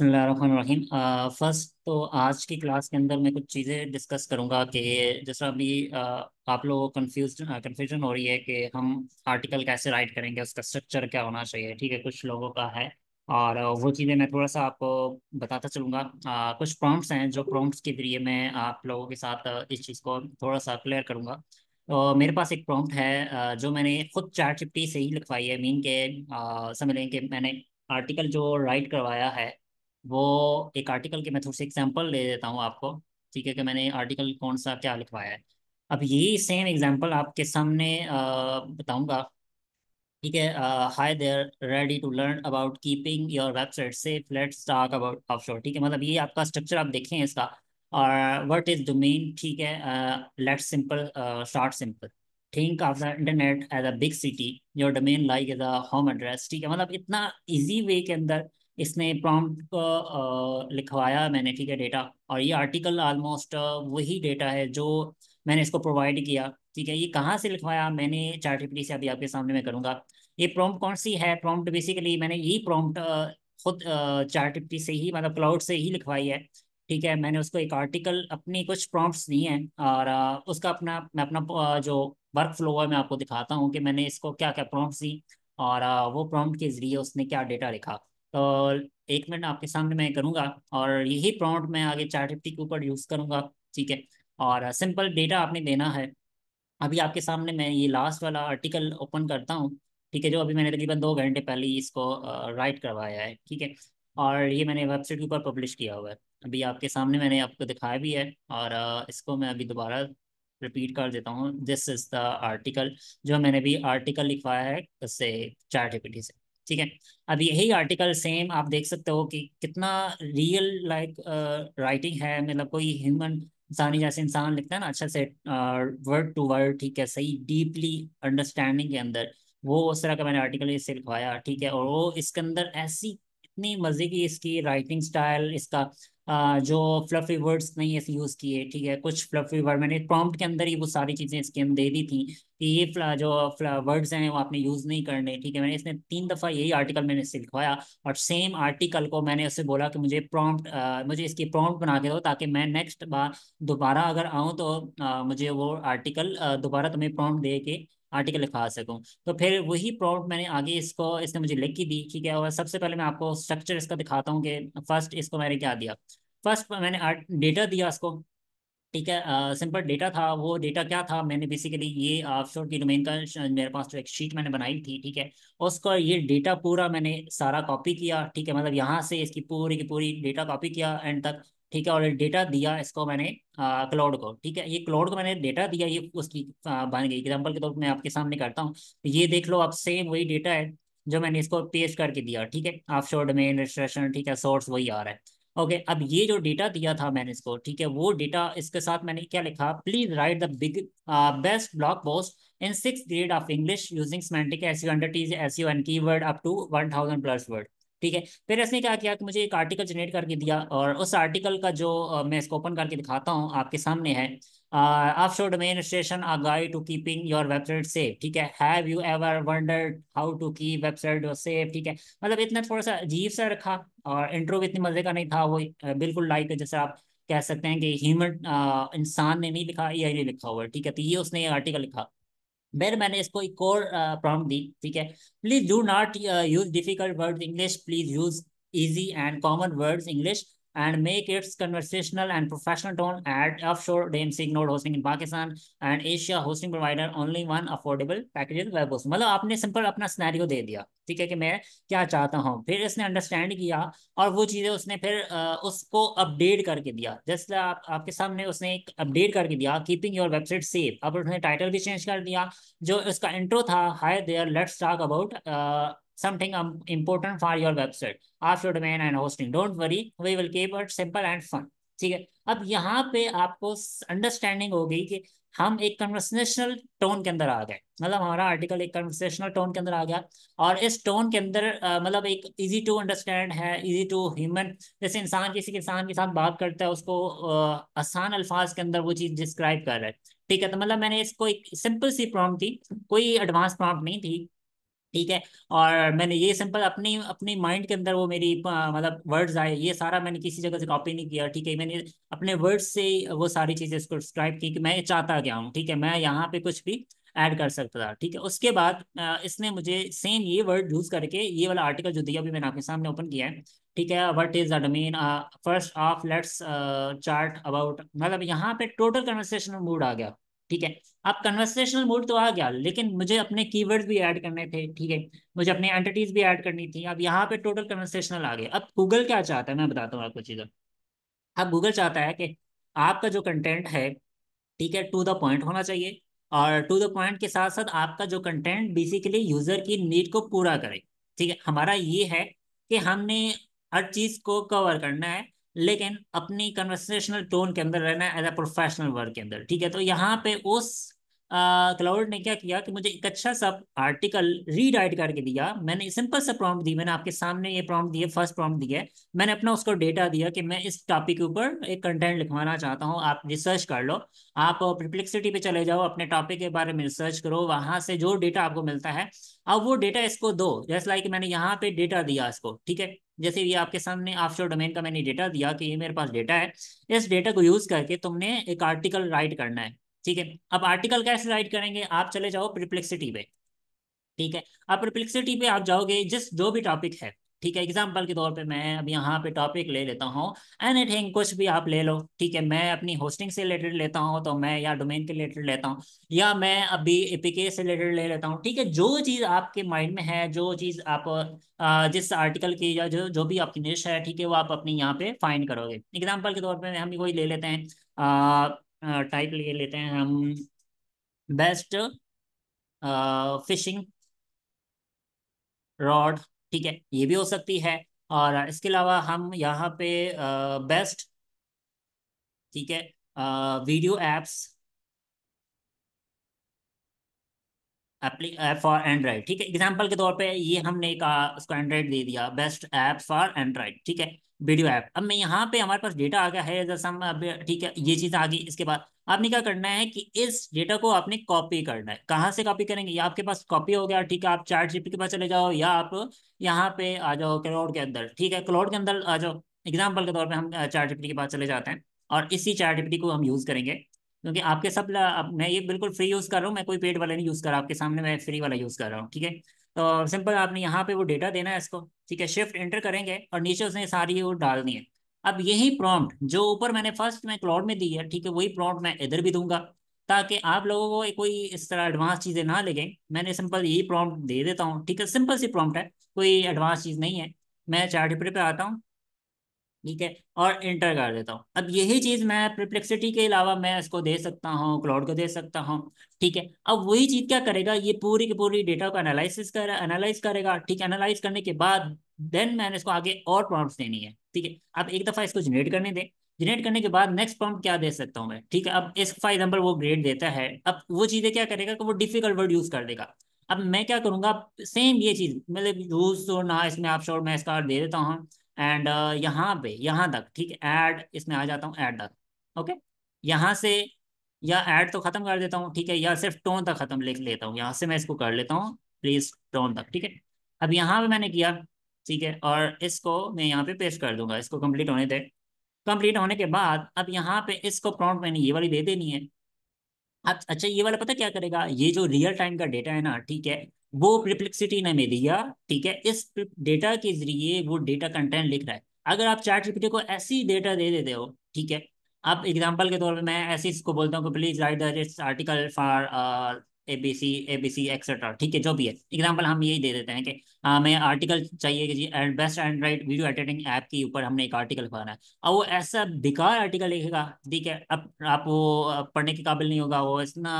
बसमीम फर्स्ट तो आज की क्लास के अंदर मैं कुछ चीज़ें डिस्कस करूंगा कि जैसा अभी आप लोगों को कन्फ्यूज कन्फ्यूजन हो रही है कि हम आर्टिकल कैसे राइट करेंगे उसका स्ट्रक्चर क्या होना चाहिए ठीक है कुछ लोगों का है और वो चीज़ें मैं थोड़ा सा आपको बताता चलूँगा कुछ प्रॉम्प्ट हैं जो प्रॉम्प्ट के ज़रिए मैं आप लोगों के साथ इस चीज़ को थोड़ा सा क्लियर करूँगा तो मेरे पास एक प्रॉम्प्ट है जो मैंने खुद चार से ही लिखवाई है मीन के समझ लें कि मैंने आर्टिकल जो राइट करवाया है वो एक आर्टिकल के मैं थोड़ा से एग्जाम्पल दे देता हूँ आपको ठीक है कि मैंने आर्टिकल कौन सा क्या लिखवाया है अब यही सेम एग्जाम्पल आपके सामने बताऊँगा ठीक है hi there ready to learn about keeping your website safe let's talk about offshore ठीक है मतलब ये आपका स्ट्रक्चर आप देखें इसका और वट इज डोमेन ठीक है let simple short simple think of the internet as a big city your domain like as a home address ठीक है मतलब इतना ईजी वे के अंदर इसमें प्रॉम्प्ट को लिखवाया मैंने ठीक है डेटा और ये आर्टिकल ऑलमोस्ट वही डेटा है जो मैंने इसको प्रोवाइड किया ठीक है ये कहाँ से लिखवाया मैंने चार्ट से अभी आपके सामने मैं करूँगा ये प्रॉम्प्ट कौन सी है प्रॉम्प्ट बेसिकली मैंने यही प्रॉम्प्ट खुद चार्ट से ही मतलब क्लाउड से ही लिखवाई है ठीक है मैंने उसको एक आर्टिकल अपनी कुछ प्रॉम्प्ट्स दी हैं और उसका अपना मैं अपना जो वर्क फ्लो है मैं आपको दिखाता हूँ कि मैंने इसको क्या क्या प्रॉम्प्ट्स दी और वो प्रॉम्प्ट के जरिए उसने क्या डेटा लिखा तो एक मिनट आपके सामने मैं करूँगा और यही प्रॉम्प्ट मैं आगे चार्ट के ऊपर यूज़ करूँगा ठीक है और सिंपल डेटा आपने देना है अभी आपके सामने मैं ये लास्ट वाला आर्टिकल ओपन करता हूँ ठीक है जो अभी मैंने तकरीबन दो घंटे पहले इसको राइट करवाया है ठीक है और ये मैंने वेबसाइट के ऊपर पब्लिश किया हुआ है अभी आपके सामने मैंने आपको दिखाया भी है और इसको मैं अभी दोबारा रिपीट कर देता हूँ दिस इज़ द आर्टिकल जो मैंने भी आर्टिकल लिखवाया है उससे चार से ठीक है अब यही आर्टिकल सेम आप देख सकते हो कि कितना रियल लाइक राइटिंग है मतलब कोई ह्यूमन इंसानी जैसे इंसान लिखता है ना अच्छा से वर्ड टू वर्ड ठीक है सही डीपली अंडरस्टैंडिंग के अंदर वो उस तरह का मैंने आर्टिकल इससे लिखवाया ठीक है और वो इसके अंदर ऐसी इतनी मज़े की इसकी राइटिंग स्टाइल इसका जो फ्लफी वर्ड्स नहीं ऐसे यूज़ किए ठीक है कुछ फ्लफी वर्ड मैंने प्रॉम्प्ट के अंदर ही वो सारी चीज़ें इसके दे दी थी कि ये जो वर्ड्स हैं वो आपने यूज़ नहीं करने ठीक है मैंने इसने तीन दफ़ा यही आर्टिकल मैंने इससे लिखवाया और सेम आर्टिकल को मैंने उससे बोला कि मुझे प्रॉम्प्ट मुझे इसकी प्रॉम्प्ट बना के दो ताकि मैं नेक्स्ट बार दोबारा अगर आऊँ तो आ, मुझे वो आर्टिकल दोबारा तुम्हें प्रॉम्प्ट दे के आर्टिकल लिखा सकूँ तो फिर वही प्रॉब्लम मैंने आगे इसको इसने मुझे लिख ही दी ठीक है और सबसे पहले मैं आपको स्ट्रक्चर इसका दिखाता हूँ कि फर्स्ट इसको मैंने क्या दिया फर्स्ट मैंने डेटा दिया इसको ठीक है सिंपल डेटा था वो डेटा क्या था मैंने बेसिकली ये ऑफशोर की डोमेन का मेरे पास जो एक शीट मैंने बनाई थी ठीक है उसका ये डेटा पूरा मैंने सारा कॉपी किया ठीक है मतलब यहाँ से इसकी पूरी की पूरी डेटा कॉपी किया एंड तक ठीक है और डेटा दिया इसको मैंने क्लाउड को ठीक है ये क्लाउड को मैंने डेटा दिया ये उसकी बन गई एग्जाम्पल के तौर पर मैं आपके सामने करता हूँ तो ये देख लो आप सेम वही डेटा है जो मैंने इसको पेस्ट करके दिया ठीक है आप शोर डोमेन रजिस्ट्रेशन ठीक है सोर्स वही आ रहा है ओके okay, अब ये जो डेटा दिया था मैंने इसको ठीक है वो डेटा इसके साथ मैंने क्या लिखा please write the big best blog post in six grade of English using semantic S U under tees S U N key word up to one thousand plus word ठीक है फिर इसने क्या किया कि मुझे एक आर्टिकल जनरेट करके दिया और उस आर्टिकल का जो मैं इसको ओपन करके दिखाता हूँ आपके सामने है offshore domain station a guide to keeping your website safe ठीक है have you ever wondered how to keep website safe ठीक है मतलब इतना थोड़ा सा अजीब सा रखा और इंट्रो भी इतने मजे का नहीं था वो बिल्कुल लाइक जैसे आप कह सकते हैं कि ह्यूमन इंसान ने नहीं लिखा ये लिखा हुआ ठीक है तो ये उसने ये आर्टिकल लिखा मेरे मैंने इसको एक और प्रॉब्लम uh, दी ठीक है please do not use difficult word English please use easy and common words English and make its conversational and professional tone at offshore DMC node hosting in Pakistan and Asia hosting provider only one affordable packages web host. मतलब आपने simple अपना scenario दे दिया ठीक है कि मैं क्या चाहता हूँ फिर इसने अंडरस्टैंड किया और वो चीज़ें उसने फिर उसको अपडेट करके दिया जैसे आप आपके सामने उसने एक अपडेट करके दिया कीपिंग योर वेबसाइट सेफ अब उसने टाइटल भी चेंज कर दिया जो उसका इंट्रो था hi there let's talk about something um, important for your website of your domain and hosting. Don't worry, we will keep it simple and fun. ठीक है अब यहाँ पे आपको अंडरस्टैंडिंग हो गई कि हम एक कन्वर्सेशनल टोन के अंदर आ गए मतलब हमारा आर्टिकल एक कन्वर्सेशनल टोन के अंदर आ गया और इस टोन के अंदर मतलब एक इजी टू अंडरस्टैंड है इजी टू ह्यूमन जैसे इंसान किसी के इंसान के साथ बात करता है उसको आसान अल्फाज के अंदर वो चीज़ डिस्क्राइब कर रहा है ठीक है तो मतलब मैंने इसको एक सिंपल सी प्रॉम्प्ट थी कोई एडवांस प्रॉम्प्ट नहीं थी ठीक है और मैंने ये सिंपल अपनी अपनी माइंड के अंदर वो मेरी मतलब वर्ड्स आए ये सारा मैंने किसी जगह से कॉपी नहीं किया ठीक है मैंने अपने वर्ड्स से वो सारी चीज़ें इसको डिस्क्राइब की कि मैं चाहता क्या हूँ ठीक है मैं यहाँ पे कुछ भी ऐड कर सकता था ठीक है उसके बाद इसने मुझे सेम ये वर्ड यूज़ करके ये वाला आर्टिकल जो दिया अभी मैंने आपके सामने ओपन किया है ठीक है what is the domain first of let's chat about मतलब यहाँ पे टोटल कन्वर्सेशन मूड आ गया ठीक है अब कन्वर्सेशनल मोड तो आ गया लेकिन मुझे अपने कीवर्ड भी ऐड करने थे ठीक है मुझे अपने एंटिटीज भी ऐड करनी थी अब यहाँ पे टोटल कन्वर्सेशनल आ गया अब गूगल क्या चाहता है मैं बताता हूँ आपको चीज़ें अब गूगल चाहता है कि आपका जो कंटेंट है ठीक है टू द पॉइंट होना चाहिए और टू द पॉइंट के साथ साथ आपका जो कंटेंट बेसिकली यूजर की नीड को पूरा करे ठीक है हमारा ये है कि हमने हर चीज़ को कवर करना है लेकिन अपनी कन्वर्सेशनल टोन के अंदर रहना एज अ प्रोफेशनल वर्क के अंदर ठीक है तो यहाँ पे उस क्लाउड ने क्या किया कि मुझे एक अच्छा सा आर्टिकल रीराइट करके दिया मैंने सिंपल सा प्रॉम्प्ट दी मैंने आपके सामने ये प्रॉम्प्ट दिए फर्स्ट प्रॉम्प्ट दिए मैंने अपना उसको डेटा दिया कि मैं इस टॉपिक के ऊपर एक कंटेंट लिखवाना चाहता हूँ आप रिसर्च कर लो आप प्रिप्लेक्सिटी पे चले जाओ अपने टॉपिक के बारे में रिसर्च करो वहां से जो डेटा आपको मिलता है अब वो डेटा इसको दो जैसे लाइक मैंने यहाँ पे डेटा दिया इसको ठीक है जैसे ये आपके सामने ऑफशोर डोमेन का मैंने डेटा दिया कि ये मेरे पास डेटा है इस डेटा को यूज करके तुमने एक आर्टिकल राइट करना है ठीक है अब आर्टिकल कैसे राइट करेंगे आप चले जाओ प्रिप्लेक्सिटी पे ठीक है आप प्रिप्लेक्सिटी पे आप जाओगे जिस जो भी टॉपिक है ठीक है एग्जाम्पल के तौर पे मैं अब यहाँ पे टॉपिक ले लेता हूँ एनीथिंग कुछ भी आप ले लो ठीक है मैं अपनी होस्टिंग से रिलेटेड लेता हूँ तो मैं या डोमेन के रिलेटेड लेता हूँ या मैं अभी एपीके से रिलेटेड ले लेता हूँ ठीक है जो चीज़ आपके माइंड में है जो चीज़ आप जिस आर्टिकल की या जो जो भी आपकी निश है ठीक है वो आप अपनी यहाँ पे फाइंड करोगे एग्जाम्पल के तौर पर हम वही ले लेते हैं टाइप ले लेते हैं हम बेस्ट फिशिंग रॉड ठीक है ये भी हो सकती है और इसके अलावा हम यहाँ पे बेस्ट ठीक है वीडियो एप्स फॉर एंड्रॉयड ठीक है एग्जाम्पल के तौर पे ये हमने कहा उसको एंड्रॉइड दे दिया बेस्ट ऐप फॉर एंड्रॉयड ठीक है वीडियो ऐप अब मैं यहाँ पे हमारे पास डेटा आ गया है जैसे हम अब ठीक है ये चीज़ आ गई इसके बाद आपने क्या करना है कि इस डेटा को आपने कॉपी करना है कहाँ से कॉपी करेंगे या आपके पास कॉपी हो गया ठीक है आप चार्ट जीपी के पास चले जाओ या आप यहाँ पे आ जाओ क्लाउड के अंदर ठीक है क्लाउड के अंदर आ जाओ एग्जाम्पल के तौर पर हम चार्ट जीपी के पास चले जाते हैं और इसी चार्ट जीपी को हम यूज़ करेंगे क्योंकि आपके सब मैं ये बिल्कुल फ्री यूज़ कर रहा हूँ मैं कोई पेड वाला नहीं यूज़ कर रहा आपके सामने मैं फ्री वाला यूज़ कर रहा हूँ ठीक है तो सिंपल आपने यहाँ पे वो डेटा देना है इसको ठीक है शिफ्ट एंटर करेंगे और नीचे उसने सारी वो डालनी है अब यही प्रॉम्प्ट जो ऊपर मैंने फर्स्ट में क्लाउड में दी है ठीक है वही प्रॉम्प्ट मैं इधर भी दूंगा ताकि आप लोगों को कोई इस तरह एडवांस चीज़ें ना लगे मैंने सिंपल यही प्रॉम्प्ट दे देता हूँ ठीक है सिंपल सी प्रॉम्प्ट है कोई एडवांस चीज़ नहीं है मैं चार्ट पे आता हूँ ठीक है और इंटर कर देता हूँ अब यही चीज़ मैं प्रिप्लेक्सिटी के अलावा मैं इसको दे सकता हूँ क्लाउड को दे सकता हूँ ठीक है अब वही चीज़ क्या करेगा ये पूरी की पूरी डेटा को एनालिसिस कर एनालाइज करेगा ठीक है एनालाइज करने के बाद देन मैंने इसको आगे और प्रॉम्प्ट देनी है ठीक है अब एक दफ़ा इसको जनरेट करने दें जनरेट करने के बाद नेक्स्ट प्रॉम्प्ट क्या दे सकता हूँ मैं ठीक है अब इस फॉर एग्जाम्पल वो ग्रेड देता है अब वो चीज़ें क्या करेगा कि वो डिफिकल्ट वर्ड यूज़ कर देगा अब मैं क्या करूंगा सेम ये चीज़ मतलब यूज तो ना इसमें आप शोर मैं इसका दे देता हूँ एंड uh, यहाँ पे यहाँ तक ठीक ऐड इसमें आ जाता हूँ ऐड तक ओके यहाँ से या ऐड तो खत्म कर देता हूँ ठीक है या सिर्फ टोन तक खत्म लिख लेता हूँ यहाँ से मैं इसको कर लेता हूँ प्लीज टोन तक ठीक है अब यहाँ पे मैंने किया ठीक है और इसको मैं यहाँ पे पेस्ट कर दूंगा इसको कंप्लीट होने दे कंप्लीट होने के बाद अब यहाँ पे इसको प्रॉम्प्ट मैंने ये वाली दे देनी है अब अच्छा ये वाला पता क्या करेगा ये जो रियल टाइम का डेटा है ना ठीक है वो प्रिप्लेक्सिटी ने हमें दिया ठीक है इस डेटा के जरिए वो डेटा कंटेंट लिख रहा है अगर आप चार्ट जीपीटी को ऐसी डेटा दे देते हो ठीक है आप एग्जाम्पल के तौर पर मैं ऐसी इसको बोलता हूँ कि please write the article for A B C A B C etcetera ठीक है जो भी है एग्जाम्पल हम यही दे देते हैं कि हाँ, हमें आर्टिकल चाहिए कि जी best Android video editing app के ऊपर हमने एक आर्टिकल बनाना है अब वो ऐसा बेकार आर्टिकल लिखेगा ठीक है अब आप वो पढ़ने के काबिल नहीं होगा वो इतना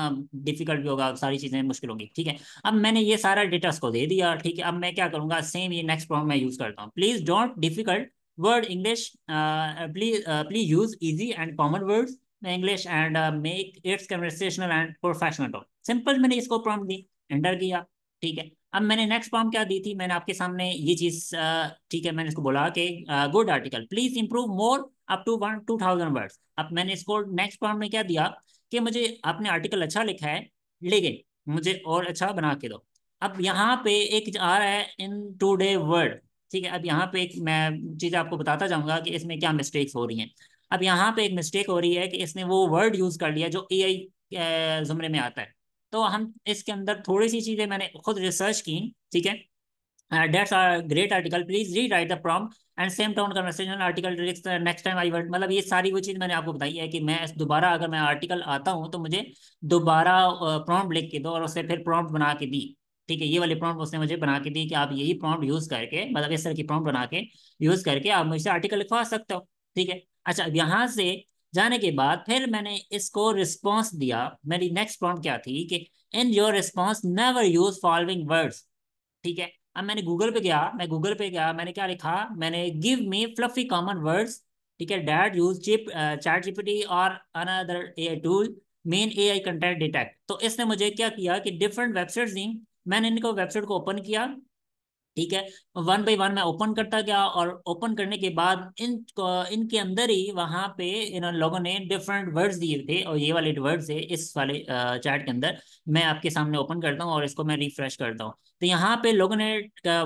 डिफिकल्ट भी होगा सारी चीज़ें मुश्किल होगी ठीक है अब मैंने ये सारा डेटा उसको दे दिया ठीक है अब मैं क्या करूँगा सेम ये नेक्स्ट प्रॉब्लम मैं यूज़ करता हूँ please don't difficult word English please please use easy and common words English and make its conversational and professional its simple मैंने इसको प्रॉम्प्ट दी एंटर किया ठीक है अब मैंने नेक्स्ट प्रॉम्प्ट क्या दी थी मैंने आपके सामने ये चीज ठीक है मैंने इसको बोला कि good article please improve more up to one two thousand words अब मैंने इसको नेक्स्ट प्रॉम्प्ट में क्या दिया कि मुझे आपने आर्टिकल अच्छा लिखा है लेकिन मुझे और अच्छा बना के दो अब यहाँ पे एक आ रहा है इन टू डे वर्ड ठीक है अब यहाँ पे एक मैं चीज़ आपको बताता जाऊंगा कि इसमें क्या मिस्टेक्स हो रही हैं अब यहाँ पे एक मिस्टेक हो रही है कि इसने वो वर्ड यूज़ कर लिया जो ए आई जुमरे में आता है तो हम इसके अंदर थोड़ी सी चीज़ें मैंने खुद रिसर्च की ठीक है that's are great article please rewrite the prompt and same tone message article next time I want मतलब ये सारी वो चीज़ मैंने आपको बताई है कि मैं दोबारा अगर मैं आर्टिकल आता हूँ तो मुझे दोबारा प्रॉम्प uh, लिख के दो और उससे फिर प्रॉम्प्ट बना के दी ठीक है ये वाले प्रॉम्प्ट उसने मुझे बना के दी कि आप यही प्रॉम्प्ट यूज़ करके मतलब इस तरह की प्रॉम्प्ट बना के यूज़ करके आप मुझसे आर्टिकल लिखवा सकते हो ठीक है अच्छा यहाँ से जाने के बाद फिर मैंने इसको रिस्पॉन्स दिया मेरी नेक्स्ट पॉइंट क्या थी कि in your response never use following words ठीक है अब मैंने गूगल पे गया मैं गूगल पे गया मैंने क्या लिखा मैंने give me fluffy common words ठीक है that use chip ChatGPT और another a tool main A I content detect तो इसने मुझे क्या किया कि डिफरेंट वेबसाइट दी मैंने इनको वेबसाइट को ओपन किया ठीक है वन बाई वन मैं ओपन करता गया और ओपन करने के बाद इन इनके अंदर ही वहां पे इन लोगों ने डिफरेंट वर्ड्स दिए थे और ये वाले वर्ड्स है इस वाले चार्ट के अंदर मैं आपके सामने ओपन करता हूँ और इसको मैं रिफ्रेश करता हूँ तो यहाँ पे लोगों ने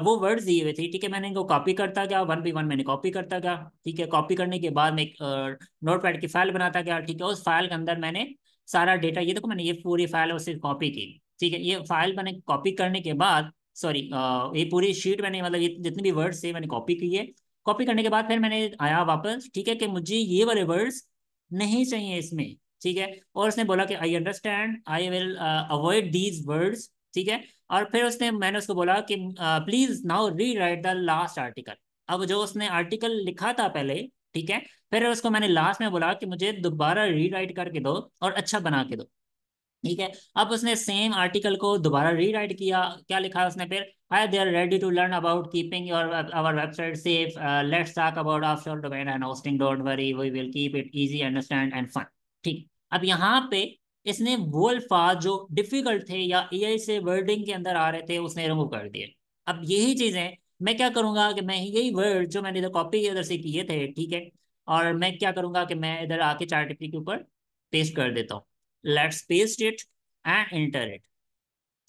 वो वर्ड्स दिए हुए थे ठीक है मैंने इनको कॉपी करता गया वन बाई वन मैंने कॉपी करता गया ठीक है कॉपी करने के बाद मैं एक नोट पैड की फाइल बनाता गया ठीक है उस फाइल के अंदर मैंने सारा डेटा ये देखो मैंने ये पूरी फाइल उसे कॉपी की ठीक है ये फाइल मैंने कॉपी करने के बाद सॉरी uh, ये पूरी शीट मैंने मतलब ये जितने भी वर्ड्स थे मैंने कॉपी किए कॉपी करने के बाद फिर मैंने आया वापस ठीक है कि मुझे ये वाले वर्ड्स नहीं चाहिए इसमें ठीक है और उसने बोला कि I understand I will avoid these words ठीक है और फिर उसने मैंने उसको बोला कि please now rewrite the last article अब जो उसने आर्टिकल लिखा था पहले ठीक है फिर उसको मैंने लास्ट में बोला कि मुझे दोबारा रीराइट करके दो और अच्छा बना के दो ठीक है अब उसने सेम आर्टिकल को दोबारा रीराइट किया क्या लिखा है उसने फिर I they are ready to learn about keeping your our website safe let's talk about offshore domain and hosting don't worry we will keep it easy understand and fun ठीक अब यहाँ पे इसने वो अल्फाज जो डिफिकल्ट थे या एआई से वर्डिंग के अंदर आ रहे थे उसने रिमूव कर दिए अब यही चीजें मैं क्या करूंगा कि मैं यही वर्ड जो मैंने इधर कॉपी इधर से किए थे ठीक है और मैं क्या करूंगा कि मैं इधर आके चार्टिफिक के ऊपर पेस्ट कर देता हूँ let's paste it and enter it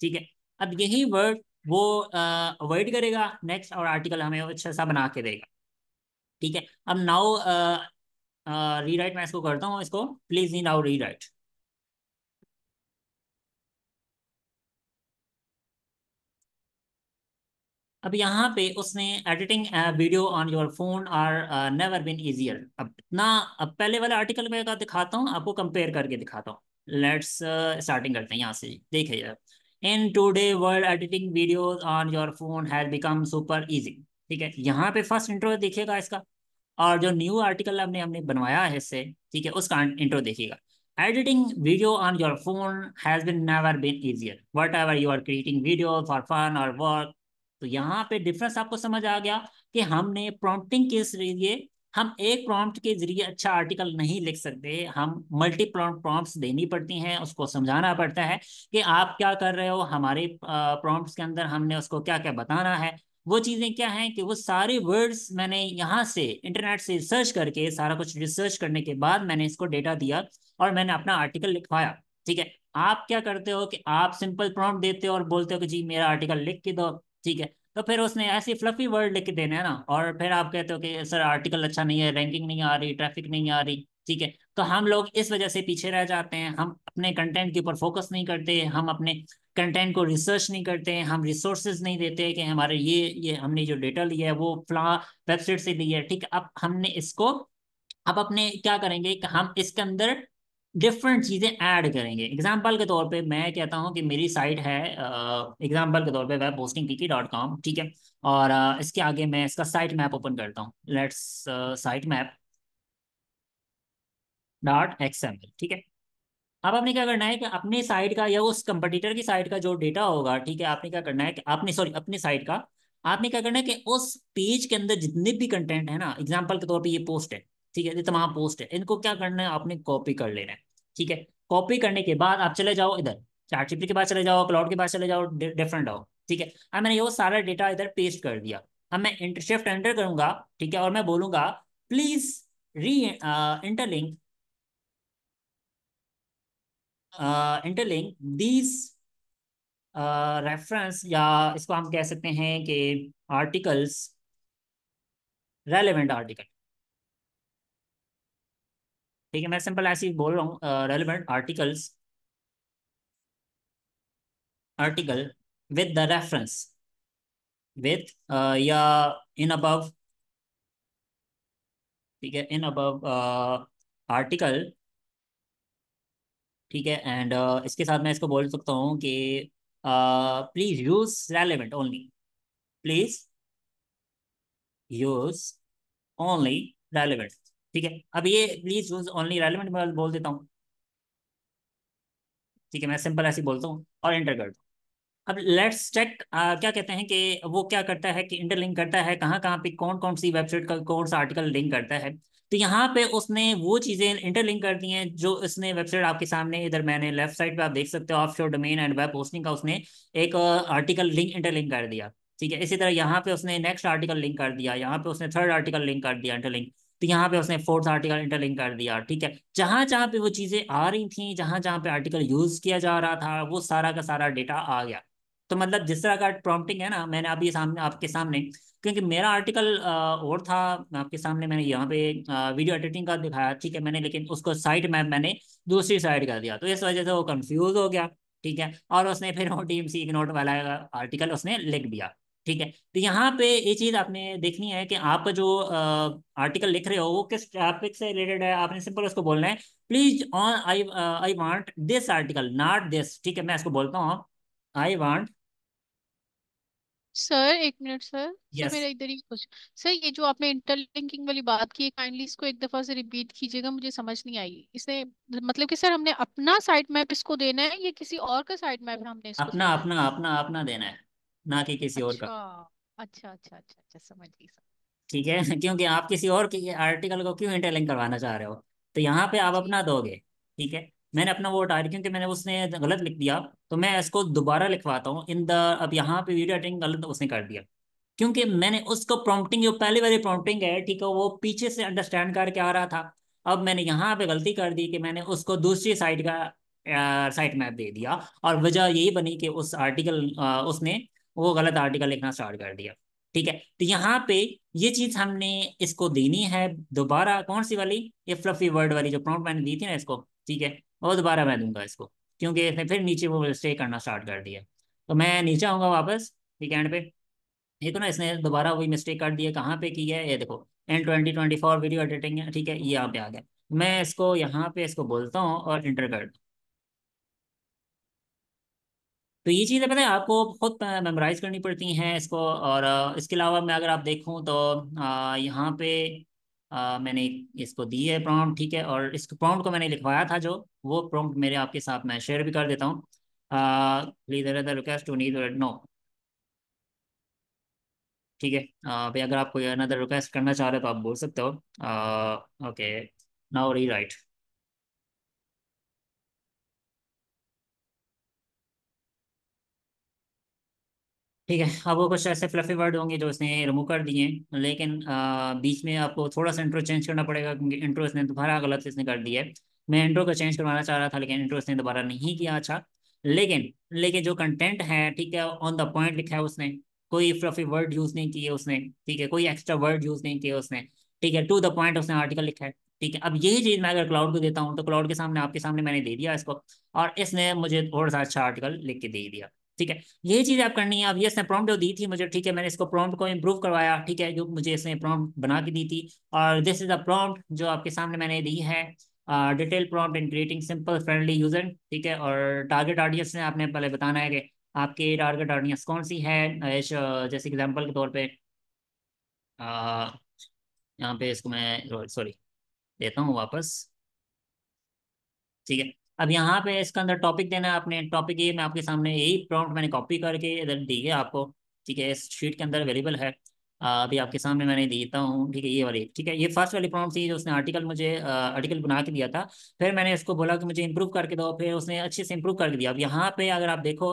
ठीक है अब यही वर्ड वो अवॉइड करेगा नेक्स्ट और आर्टिकल हमें अच्छा सा बना के देगा ठीक है अब नाउ रीराइट मैं इसको करता हूँ इसको प्लीज नी नाउ रीराइट अब यहाँ पे उसने editing video on your phone are never been easier अब इतना अब पहले वाले आर्टिकल में का दिखाता हूँ आपको कंपेयर करके दिखाता हूँ लेट्स स्टार्टिंग uh, करते हैं यहाँ से देखिए in today world editing videos on your phone has become super easy ठीक है यहाँ पे फर्स्ट इंट्रो देखिएगा इसका और जो न्यू आर्टिकल हमने हमने बनवाया है इससे ठीक है उसका इंट्रो देखिएगा editing video on your phone has been never been easier whatever you are creating video for fun और वर्क तो यहाँ पे डिफरेंस आपको समझ आ गया कि हमने प्रॉम्प्टिंग के जरिए हम एक प्रॉम्प्ट के जरिए अच्छा आर्टिकल नहीं लिख सकते हम मल्टी प्रॉम्प्ट्स देनी पड़ती हैं उसको समझाना पड़ता है कि आप क्या कर रहे हो हमारे प्रॉम्प्ट्स के अंदर हमने उसको क्या क्या बताना है वो चीज़ें क्या हैं कि वो सारे वर्ड्स मैंने यहाँ से इंटरनेट से सर्च करके सारा कुछ रिसर्च करने के बाद मैंने इसको डेटा दिया और मैंने अपना आर्टिकल लिखवाया ठीक है आप क्या करते हो कि आप सिंपल प्रॉम्प्ट देते हो और बोलते हो कि जी मेरा आर्टिकल लिख के दो ठीक है तो फिर उसने ऐसी फ्लफी वर्ड लिख देने है ना और फिर आप कहते हो कि सर आर्टिकल अच्छा नहीं है रैंकिंग नहीं आ रही ट्रैफिक नहीं आ रही ठीक है तो हम लोग इस वजह से पीछे रह जाते हैं हम अपने कंटेंट के ऊपर फोकस नहीं करते हम अपने कंटेंट को रिसर्च नहीं करते हैं हम रिसोर्सेज नहीं देते कि हमारे ये ये हमने जो डेटा लिया है वो फ्ला वेबसाइट से लिया है ठीक है अब हमने इसको अब अपने क्या करेंगे कि हम इसके अंदर डिफरेंट चीज़ें ऐड करेंगे एग्जाम्पल के तौर पे मैं कहता हूँ कि मेरी साइट है एग्जाम्पल के तौर पे web hosting PK dot com ठीक है और uh, इसके आगे मैं इसका साइट मैप ओपन करता हूँ let's site map dot XML ठीक है अब आपने क्या करना है कि अपने साइट का या उस कंपटीटर की साइट का जो डेटा होगा ठीक है आपने क्या करना है कि आपने सॉरी अपनी साइट का आपने क्या करना है कि उस पेज के अंदर जितने भी कंटेंट है ना एग्जाम्पल के तौर पर ये पोस्ट है ठीक है ये तमाम पोस्ट है इनको क्या करना है आपने कॉपी कर लेना है ठीक है कॉपी करने के बाद आप चले जाओ इधर चार्ट के पास चले जाओ क्लाउड के पास चले जाओ डिफरेंट आओ ठीक है अब मैंने ये सारा डेटा इधर पेस्ट कर दिया अब मैं इंटरशिफ्ट एंटर करूंगा ठीक है और मैं बोलूंगा प्लीज री इंटरलिंक इंटरलिंक दीज रेफरेंस या इसको हम कह सकते हैं कि आर्टिकल्स रेलिवेंट आर्टिकल ठीक है मैं सिंपल ऐसे ही बोल रहा हूँ relevant articles article with the reference with या इन अबव ठीक है इन अबव आर्टिकल ठीक है एंड uh, इसके साथ मैं इसको बोल सकता हूँ कि please use relevant only please use only relevant ठीक है अब ये प्लीज यूज ओनली रेलिवेंट मैं बोल देता हूँ ठीक है मैं सिंपल ऐसे बोलता हूँ और एंटर कर हूँ अब लेट्स चेक क्या कहते हैं कि वो क्या करता है कि इंटरलिंक करता है कहाँ कहाँ पे कौन कौन सी वेबसाइट का कौन सा आर्टिकल लिंक करता है तो यहाँ पे उसने वो चीज़ें इंटरलिंक कर दी हैं जो इसने वेबसाइट आपके सामने इधर मैंने लेफ्ट साइड पे आप देख सकते हो of offshore domain and web posting का उसने एक आर्टिकल लिंक इंटरलिंक कर दिया ठीक है इसी तरह यहाँ पे उसने नेक्स्ट आर्टिकल लिंक कर दिया यहाँ पे उसने थर्ड आर्टिकल लिंक कर दिया इंटरलिंक तो यहाँ पे उसने फोर्थ आर्टिकल इंटरलिंक कर दिया ठीक है जहां जहां पे वो चीजें आ रही थी जहां जहां पे आर्टिकल यूज किया जा रहा था वो सारा का सारा डेटा आ गया तो मतलब जिस तरह का प्रॉम्प्टिंग है ना मैंने अभी सामने आपके सामने क्योंकि मेरा आर्टिकल और था आपके सामने मैंने यहाँ पे वीडियो एडिटिंग का दिखाया ठीक है मैंने लेकिन उसको साइड मैप मैंने दूसरी साइड कर दिया तो इस वजह से वो कंफ्यूज हो गया ठीक है और उसने फिर वो टीम सी नोट वाला आर्टिकल उसने लिख दिया ठीक है तो यहाँ पे ये चीज आपने देखनी है कि आप जो आर्टिकल लिख रहे हो वो किस टॉपिक से रिलेटेड है आपने सिंपल उसको बोलना है please on I I want this article not this ठीक है मैं इसको बोलता हूँ आई वांट सर एक मिनट सर तो yes. मेरा इधर ही कुछ सर ये जो आपने इंटरलिंकिंग वाली बात की काइंडली इसको एक दफा से रिपीट कीजिएगा मुझे समझ नहीं आई इसने मतलब कि सर हमने अपना साइट मैप इसको देना है या किसी और का साइट मैप हमने इसको अपना अपना अपना अपना देना है ना कि किसी और का अच्छा अच्छा अच्छा अच्छा, अच्छा समझ गई ठीक है क्योंकि आप किसी और के आर्टिकल को क्यों इंटरलिंक करवाना चाह रहे हो तो यहाँ पे आप अपना दोगे ठीक है मैंने अपना वो उठा क्योंकि मैंने उसने गलत लिख दिया तो मैं इसको दोबारा लिखवाता हूँ इन द अब यहाँ पे वीडियो एडिटिंग गलत उसने कर दिया क्योंकि मैंने उसको प्रॉम्प्टिंग जो पहली वाली प्रॉम्प्टिंग है ठीक है वो पीछे से अंडरस्टैंड करके आ रहा था अब मैंने यहाँ पे गलती कर दी कि मैंने उसको दूसरी साइड का साइट मैप दे दिया और वजह यही बनी कि उस आर्टिकल आ, उसने वो गलत आर्टिकल लिखना स्टार्ट कर दिया ठीक है तो यहाँ पे ये चीज हमने इसको देनी है दोबारा कौन सी वाली ये फ्लफी वर्ड वाली जो प्रॉम्प्ट मैंने दी थी ना इसको ठीक है और दोबारा मैं दूंगा इसको क्योंकि इसने फिर नीचे वो स्टे करना स्टार्ट कर दिया तो मैं नीचे आऊंगा वापस ठीक है एंड पे ठीक ना इसने दोबारा वही मिस्टेक कर दिया कहाँ पे की है ये देखो and twenty twenty four video editing है ठीक है ये आप आ गया मैं इसको यहाँ पे इसको बोलता हूँ और इंटर कर दूँ तो ये चीज़ें पता है आपको बहुत मेमोराइज करनी पड़ती हैं इसको और इसके अलावा मैं अगर आप देखूँ तो यहाँ पे आ, मैंने इसको दी है प्रॉम्प्ट ठीक है और इस प्रॉम्प्ट को मैंने लिखवाया था जो वो प्रॉम्प्ट मेरे आपके साथ मैं शेयर भी कर देता हूँ please request to need no ठीक है भाई अगर आप कोई अनदर रिक्वेस्ट करना चाह रहे हो तो आप बोल सकते हो ओके नाउ री राइट ठीक है अब वो कुछ ऐसे फ्लफी वर्ड होंगे जो इसने रिमूव कर दिए लेकिन आ, बीच में आपको थोड़ा सा इंट्रो चेंज करना पड़ेगा क्योंकि इंट्रो इसने दोबारा गलत इसने कर दिया है मैं इंट्रो को चेंज करवाना चाह रहा था लेकिन इंट्रो इसने दोबारा नहीं किया अच्छा लेकिन लेकिन जो कंटेंट है ठीक है ऑन द पॉइंट लिखा है उसने कोई फ्लफी वर्ड यूज़ नहीं किए उसने ठीक है कोई एक्स्ट्रा वर्ड यूज़ नहीं किए उसने ठीक है टू द पॉइंट उसने आर्टिकल लिखा है ठीक है अब यही चीज़ मैं अगर क्लाउड को देता हूँ तो क्लाउड के सामने आपके सामने मैंने दे दिया इसको और इसने मुझे थोड़ा सा अच्छा आर्टिकल लिख के दे दिया ठीक है यही चीज आप करनी है अब ये प्रॉम्प्ट जो दी थी मुझे ठीक है मैंने इसको प्रॉम्प्ट को इम्प्रूव करवाया ठीक है जो मुझे इसने प्रॉम्प्ट बना के दी थी और दिस इज अ प्रॉम्प्ट जो आपके सामने मैंने दी है detail prompt in creating simple friendly user ठीक है और टारगेट ऑडियंस ने आपने पहले बताना है कि आपके टारगेट ऑडियंस कौन सी है जैसे एग्जाम्पल के तौर पर यहाँ पे इसको मैं सॉरी देता हूँ वापस ठीक है अब यहाँ पे इसका अंदर टॉपिक देना है आपने टॉपिक ये मैं आपके सामने यही प्रॉम्प्ट मैंने कॉपी करके इधर दी है आपको ठीक है इस शीट के अंदर अवेलेबल है अभी आपके सामने मैंने देता हूँ ठीक है ये वाली ठीक है ये फर्स्ट वाली प्रॉम्प्ट थी जो उसने आर्टिकल मुझे आर्टिकल बना के दिया था फिर मैंने इसको बोला कि मुझे इंप्रूव करके दो फिर उसने अच्छे से इम्प्रूव करके दिया अब यहाँ पे अगर आप देखो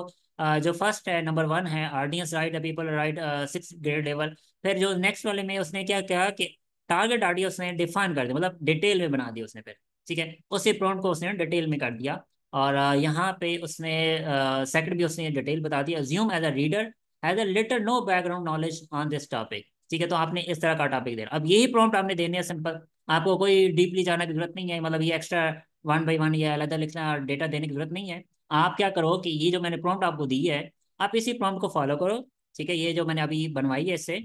जो फर्स्ट है नंबर वन है audience right people right six grade level फिर जो नेक्स्ट वाले में उसने क्या कहा कि टारगेट ऑडियंस उसने डिफाइन कर दिया मतलब डिटेल में बना दिया उसने फिर ठीक है उसी प्रॉम्प्ट को उसने डिटेल में कर दिया और यहाँ पे उसने सेकंड भी उसने डिटेल बता दिया assume as a reader as a learner no background knowledge on this topic ठीक है तो आपने इस तरह का टॉपिक देना अब यही प्रॉम्प्ट आपने देने है सिंपल आपको कोई डीपली जाने की जरूरत नहीं है मतलब ये एक्स्ट्रा वन बाई वन या अलग लिखना डेटा देने की जरूरत नहीं है आप क्या करो कि ये जो मैंने प्रॉम्प्ट आपको दी है आप इसी प्रॉम्प्ट को फॉलो करो ठीक है ये जो मैंने अभी बनवाई है इससे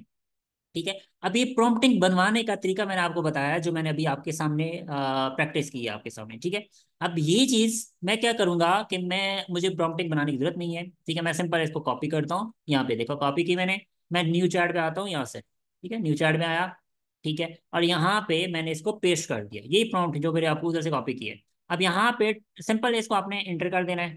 ठीक है अभी प्रॉम्प्टिंग बनवाने का तरीका मैंने आपको बताया जो मैंने अभी आपके सामने प्रैक्टिस की है आपके सामने ठीक है अब ये चीज मैं क्या करूंगा कि मैं मुझे प्रॉम्प्टिंग बनाने की जरूरत नहीं है ठीक है मैं सिंपल इसको कॉपी करता हूँ यहाँ पे देखो कॉपी की मैंने मैं न्यू चार्ट पे आता हूँ यहाँ से ठीक है न्यू चार्ट में आया ठीक है और यहाँ पे मैंने इसको पेस्ट कर दिया यही प्रॉम्प्ट जो मेरे आपको उधर से कॉपी किया है अब यहाँ पे सिंपल इसको आपने एंटर कर देना है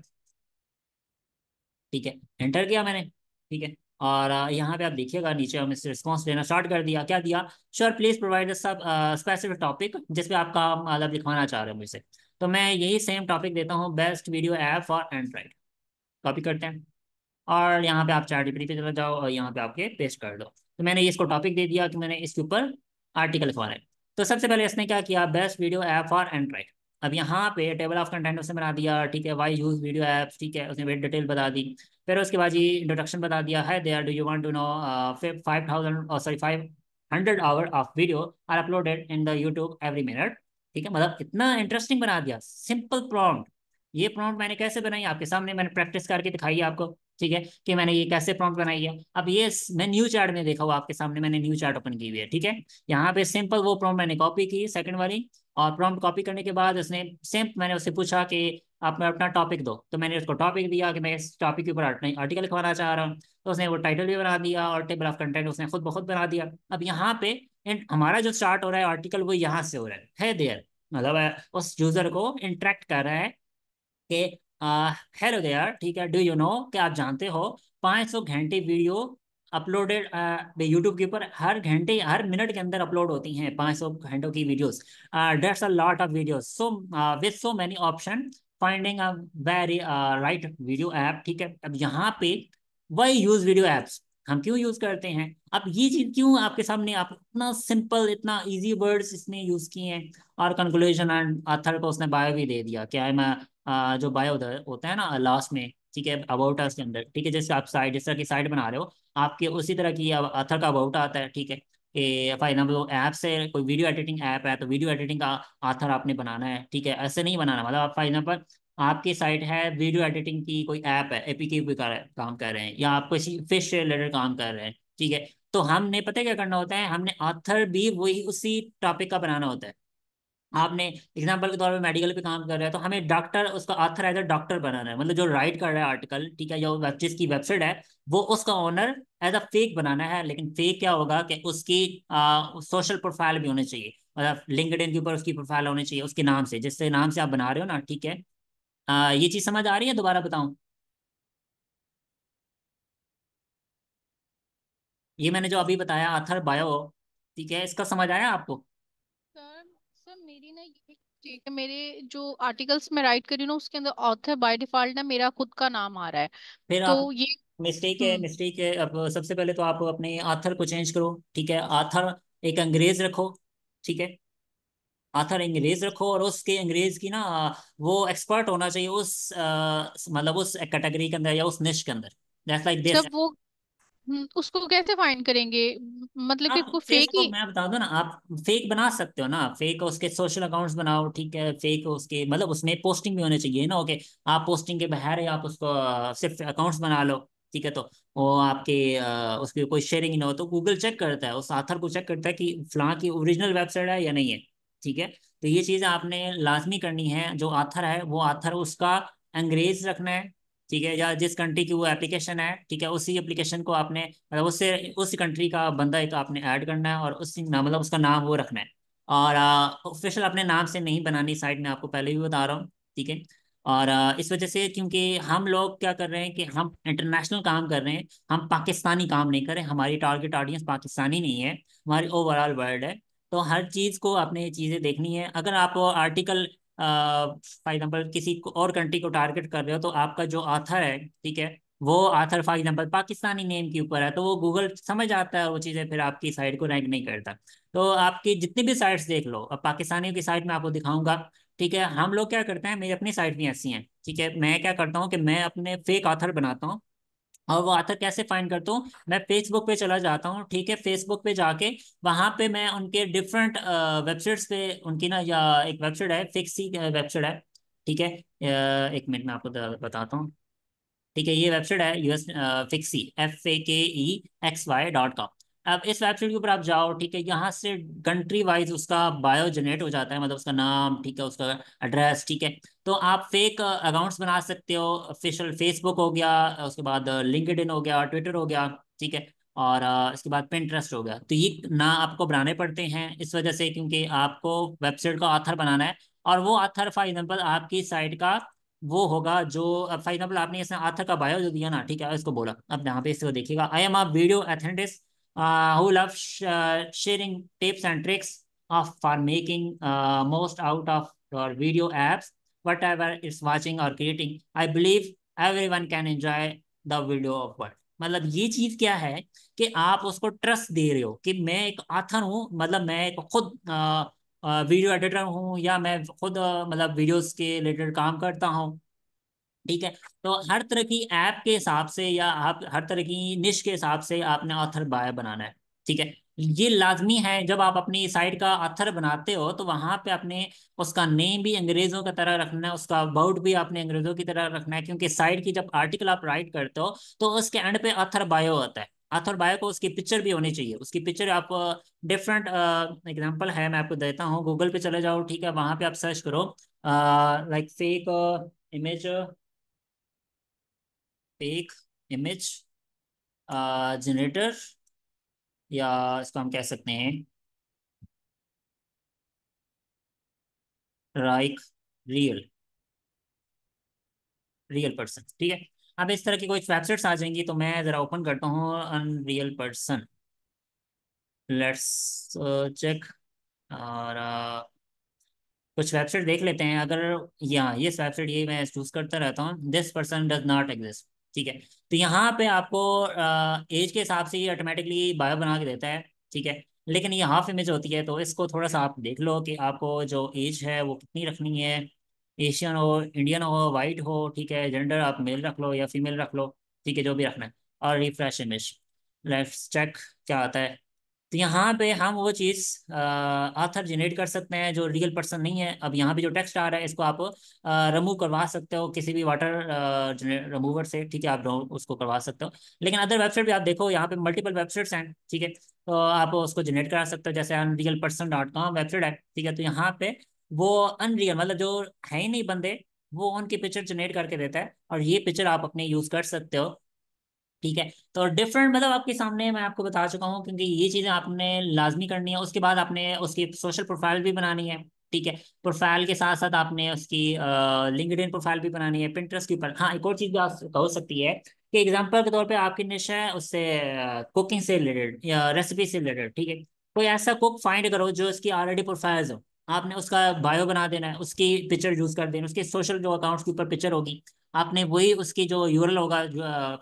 ठीक है एंटर किया मैंने ठीक है और यहाँ पे आप देखिएगा नीचे हम इस रिस्पॉन्स लेना स्टार्ट कर दिया क्या दिया श्योर प्लीज प्रोवाइड सब स्पेसिफिक टॉपिक जिसपे आपका मतलब लिखवाना चाह रहे हो मुझसे तो मैं यही सेम टॉपिक देता हूँ best video app for Android copy करते हैं और यहाँ पे आप चार डिप्री पे चला जाओ और यहाँ पे आपके पेस्ट कर दो तो मैंने इसको टॉपिक दे दिया कि मैंने इसके ऊपर आर्टिकल लिखवाना है तो सबसे पहले इसने क्या किया best video app for Android अब यहाँ पे टेबल ऑफ कंटेंट उसने बना दिया ठीक है वाई यूज वीडियो एप्स ठीक है उसने वेट डिटेल बता दी फिर उसके बाद जी इंट्रोडक्शन बता दिया है they are do you want to know five thousand sorry five hundred hour of video are uploaded in the YouTube every minute ठीक है मतलब इतना इंटरेस्टिंग बना दिया सिंपल प्रॉन्ट ये प्रॉन्ट मैंने कैसे बनाई आपके सामने मैंने प्रैक्टिस करके दिखाई है आपको ठीक है कि मैंने ये कैसे प्रॉम्प्ट बनाई है अब ये मैं न्यू चार्ट में देखा हुआ आपके सामने मैंने न्यू चार्ट ओपन की हुई है ठीक है यहाँ पे सिंपल वो प्रॉम्प्ट मैंने कॉपी की सेकंड वाली और प्रॉम्प्ट कॉपी करने के बाद उसने सेम मैंने उससे पूछा कि आप मैं अपना टॉपिक दो तो मैंने उसको टॉपिक दिया कि मैं इस टॉपिक के ऊपर आर्टिकल लिखवाना चाह रहा हूँ तो उसने वो टाइटल भी बना दिया और टेबल ऑफ कंटेंट उसने खुद बहुत बना दिया अब यहाँ पे हमारा जो स्टार्ट हो रहा है आर्टिकल वो यहाँ से हो रहा है, देयर मतलब उस यूजर को इंट्रैक्ट कर रहा है कि हेलो देयर ठीक है डू यू नो कि आप जानते हो 500 घंटे वीडियो अपलोडेड यूट्यूब के ऊपर हर घंटे हर मिनट के अंदर अपलोड होती हैं 500 घंटों की videos that's a lot of videos so with so many option finding a very right video app ठीक है अब यहाँ पे वही यूज वीडियो एप्स हम क्यों यूज करते हैं अब ये चीज क्यों आपके सामने आप इतना सिंपल इतना इजी वर्ड्स इसने यूज किए हैं और कंक्लूजन एंड ऑथर को उसने बायो भी दे दिया क्या है मैं जो बायो होता है ना लास्ट में ठीक है अबाउट अस के अंदर ठीक है जैसे आप साइड जिस तरह की साइड बना रहे हो आपके उसी तरह की अथर का अबाउट आता है ठीक है फॉर एग्जाम्पल ऐप्स है कोई वीडियो एडिटिंग ऐप है तो वीडियो एडिटिंग का आथर आपने बनाना है ठीक है ऐसे नहीं बनाना मतलब आप फॉर एग्जाम्पल आपकी साइट है वीडियो एडिटिंग की कोई ऐप है एपी की भी काम कर रहे हैं या आप किसी फिश से रिलेटेड काम कर रहे हैं ठीक है तो हमने पता क्या करना होता है हमने आथर भी वही उसी टॉपिक का बनाना होता है आपने एग्जाम्पल के तौर पर मेडिकल पे काम कर रहे हैं तो हमें डॉक्टर उसका ऑथर एज अ डॉक्टर बनाना है मतलब जो राइट कर रहा है आर्टिकल ठीक है जो जिसकी वेबसाइट है वो उसका ओनर एज अ फेक बनाना है लेकिन फेक क्या होगा कि उसकी सोशल प्रोफाइल भी होनी चाहिए मतलब लिंकड के ऊपर उसकी प्रोफाइल होनी चाहिए उसके नाम से जिससे नाम से आप बना रहे हो ना ठीक है आ, ये चीज़ समझ आ रही है दोबारा बताऊ ये मैंने जो अभी बताया आथर बायो ठीक है इसका समझ आया आपको ठीक है मेरे जो आर्टिकल्स मैं राइट करी ना उसके अंदर ऑथर बाय डिफॉल्ट ना मेरा खुद का नाम आ रहा है फिर तो आप ये मिस्टेक है मिस्टेक हम्म। है अब सबसे पहले तो आप अपने आथर को चेंज करो ठीक है आथर एक अंग्रेज रखो ठीक है आथर अंग्रेज रखो और उसके अंग्रेज की ना वो एक्सपर्ट होना चाहिए उस मतलब उस कैटेगरी के अंदर या उस निश के अंदर दैट्स लाइक दिस सब वो हम्म, उसको कैसे फाइंड करेंगे मतलब कि आप कोई फेक ही मैं बता दूं ना आप फेक बना सकते हो ना फेक उसके सोशल अकाउंट्स बनाओ ठीक है फेक उसके मतलब उसमें पोस्टिंग भी होने चाहिए ना ओके आप पोस्टिंग के बाहर आप उसको सिर्फ अकाउंट्स बना लो ठीक है तो वो आपके उसके कोई शेयरिंग ना हो तो गूगल चेक करता है उस आथर को चेक करता है कि फलां की ओरिजिनल वेबसाइट है या नहीं है ठीक है तो ये चीज़ आपने लाजमी करनी है जो आथर है वो आथर उसका अंग्रेज रखना है ठीक है या जिस कंट्री की वो एप्लीकेशन है ठीक है उसी एप्लीकेशन को आपने मतलब उससे उस कंट्री का बंदा एक आपने ऐड करना है और उस मतलब उसका नाम वो रखना है और ऑफिशियल अपने नाम से नहीं बनानी साइट में आपको पहले भी बता रहा हूँ ठीक है और इस वजह से क्योंकि हम लोग क्या कर रहे हैं कि हम इंटरनेशनल काम कर रहे हैं हम पाकिस्तानी काम नहीं कर रहे हमारी टारगेट ऑडियंस पाकिस्तानी नहीं है हमारी ओवरऑल वर्ल्ड है तो हर चीज़ को आपने ये चीज़ें देखनी है अगर आप आर्टिकल फॉर एग्जाम्पल किसी और कंट्री को टारगेट कर रहे हो तो आपका जो आथर है ठीक है वो author for example Pakistani name के ऊपर है तो वो गूगल समझ आता है वो चीज़ें फिर आपकी साइट को रैंक नहीं करता तो आपकी जितनी भी साइट्स देख लो अब पाकिस्तानियों की साइट में आपको दिखाऊंगा ठीक है हम लोग क्या करते हैं मेरी अपनी साइट भी ऐसी हैं ठीक है मैं क्या करता हूँ कि मैं अपने फेक आथर बनाता हूँ और वो आथर कैसे फाइंड करता हूँ मैं फेसबुक पे चला जाता हूँ ठीक है फेसबुक पे जाके वहाँ पे मैं उनके डिफरेंट वेबसाइट्स पे उनकी ना या एक वेबसाइट है फिक्सी वेबसाइट है ठीक है एक मिनट में आपको बताता हूँ ठीक है ये वेबसाइट है US fixie F A K E X Y dot com अब इस वेबसाइट के ऊपर आप जाओ ठीक है यहाँ से कंट्री वाइज उसका बायो जनरेट हो जाता है मतलब उसका नाम ठीक है उसका एड्रेस ठीक है तो आप फेक अकाउंट्स uh, बना सकते हो ऑफिशियल फेसबुक हो गया uh, उसके बाद लिंकड uh, हो गया ट्विटर हो गया ठीक है और इसके बाद पिंट्रस्ट हो गया तो ये ना आपको बनाने पड़ते हैं इस वजह से क्योंकि आपको वेबसाइट का आथर बनाना है और वो आथर फॉर एग्जाम्पल आपकी साइट का वो होगा जो फॉर एग्जाम्पल आपने इसमें आथर का बायो जो दिया ना ठीक है इसको बोला अब यहाँ पे इसको देखिएगा I am a video enthusiast uh, who love sh uh, sharing tips and tricks of for making uh, most out of your video apps, whatever is watching or creating. I believe everyone can enjoy the video of what. मतलब ये चीज क्या है कि आप उसको trust दे रहे हो कि मैं एक आथर हूँ मतलब मैं एक खुद आ, वीडियो एडिटर हूँ या मैं खुद मतलब वीडियोस के रिलेटेड काम करता हूँ ठीक है तो हर तरह की ऐप के हिसाब से या आप हर तरह की निश के हिसाब से आपने ऑथर बायो बनाना है ठीक है ये लाजमी है जब आप अपनी साइट का ऑथर बनाते हो तो वहां पे आपने उसका नेम भी अंग्रेजों की तरह रखना है उसका अबाउट भी आपने अंग्रेजों की तरह रखना है क्योंकि साइट की जब आर्टिकल आप राइट करते हो तो उसके एंड पे ऑथर बायो होता है ऑथर बायो को उसकी पिक्चर भी होनी चाहिए उसकी पिक्चर आप डिफरेंट एग्जाम्पल है मैं आपको देता हूँ गूगल पे चले जाओ ठीक है वहां पे आप सर्च करो like fake image opaque image generator या इसको हम कह सकते हैं राइक रियल रियल पर्सन ठीक है अब इस तरह की कोई वेबसाइट्स आ जाएंगी तो मैं ज़रा ओपन करता हूँ unreal person let's check और uh, कुछ वेबसाइट देख लेते हैं अगर यहाँ ये वेबसाइट ये मैं चूज़ करता रहता हूँ this person does not exist ठीक है तो यहाँ पे आपको एज के हिसाब से ये ऑटोमेटिकली बायो बना के देता है ठीक है लेकिन ये हाफ इमेज होती है तो इसको थोड़ा सा आप देख लो कि आपको जो एज है वो कितनी रखनी है एशियन हो इंडियन हो वाइट हो ठीक है जेंडर आप मेल रख लो या फीमेल रख लो ठीक है जो भी रखना है और रिफ्रेश इमेज लेफ्ट चेक क्या आता है तो यहाँ पे हम वो चीज़ आथर जनरेट कर सकते हैं जो रियल पर्सन नहीं है अब यहाँ पे जो टेक्स्ट आ रहा है इसको आप रिमूव करवा सकते हो किसी भी वाटर रिमूवर से ठीक है आप उसको करवा सकते हो लेकिन अदर वेबसाइट भी आप देखो यहाँ पे मल्टीपल वेबसाइट्स हैं ठीक है तो आप उसको जनरेट करा सकते हो जैसे unreal person dot com website है ठीक है तो यहाँ पे वो अनरियल मतलब जो है ही नहीं बंदे वो उनकी पिक्चर जनरेट करके देता है और ये पिक्चर आप अपने यूज़ कर सकते हो ठीक है तो डिफरेंट मतलब आपके सामने मैं आपको बता चुका हूँ क्योंकि ये चीज़ें आपने लाजमी करनी है उसके बाद आपने उसकी सोशल प्रोफाइल भी बनानी है ठीक है प्रोफाइल के साथ साथ आपने उसकी लिंकड प्रोफाइल भी बनानी है पिंटरेस्ट के ऊपर हाँ एक और चीज़ भी आप हो सकती है कि एग्जाम्पल के तौर पर आपकी निश है उससे कुकिंग से रिलेटेड या रेसिपी से रिलेटेड ठीक है कोई ऐसा कुक फाइंड करो जो उसकी ऑलरेडी प्रोफाइल्स हो आपने उसका बायो बना देना है उसकी पिक्चर यूज़ कर देना उसके सोशल जो अकाउंट्स के ऊपर पिक्चर होगी आपने वही उसकी जो यूरल होगा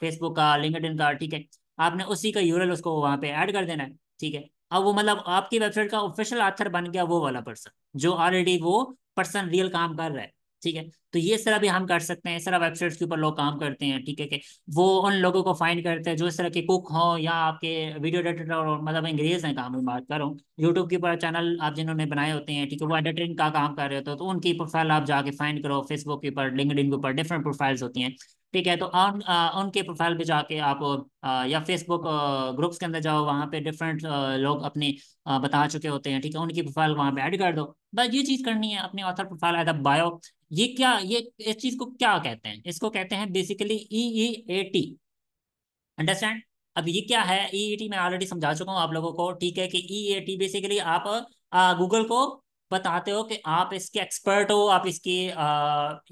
फेसबुक का लिंकड का ठीक है आपने उसी का यूरल उसको वहाँ पे ऐड कर देना है ठीक है अब वो मतलब आपकी वेबसाइट का ऑफिशियल आथर बन गया वो वाला पर्सन जो ऑलरेडी वो पर्सन रियल काम कर रहा है ठीक है तो ये सर भी हम कर सकते हैं इस तरह वेबसाइट्स के ऊपर लोग काम करते हैं ठीक है कि वो उन लोगों को फाइंड करते हैं जो इस तरह के कुक हों या आपके वीडियो एडिटर और मतलब अंग्रेज हैं काम में बात कर रहा हूँ यूट्यूब के ऊपर चैनल आप जिन्होंने बनाए होते हैं ठीक है वो एडिटिंग का काम कर रहे होते हैं तो उनकी प्रोफाइल आप जाके फाइंड करो फेसबुक के ऊपर लिंकड के ऊपर डिफरेंट प्रोफाइल्स होती हैं ठीक है तो उन उनके प्रोफाइल पे जाके आप आ, या फेसबुक ग्रुप्स के अंदर जाओ वहाँ पे डिफरेंट लोग अपने आ, बता चुके होते हैं ठीक है उनकी प्रोफाइल वहाँ पे ऐड कर दो बस ये चीज़ करनी है अपने author profile as a bio ये क्या ये इस चीज को क्या कहते हैं इसको कहते हैं basically E A T understand अब ये क्या है ई ए टी मैं ऑलरेडी समझा चुका हूँ आप लोगों को ठीक है कि ई ए टी बेसिकली आप गूगल को बताते हो कि आप इसके एक्सपर्ट हो आप इसकी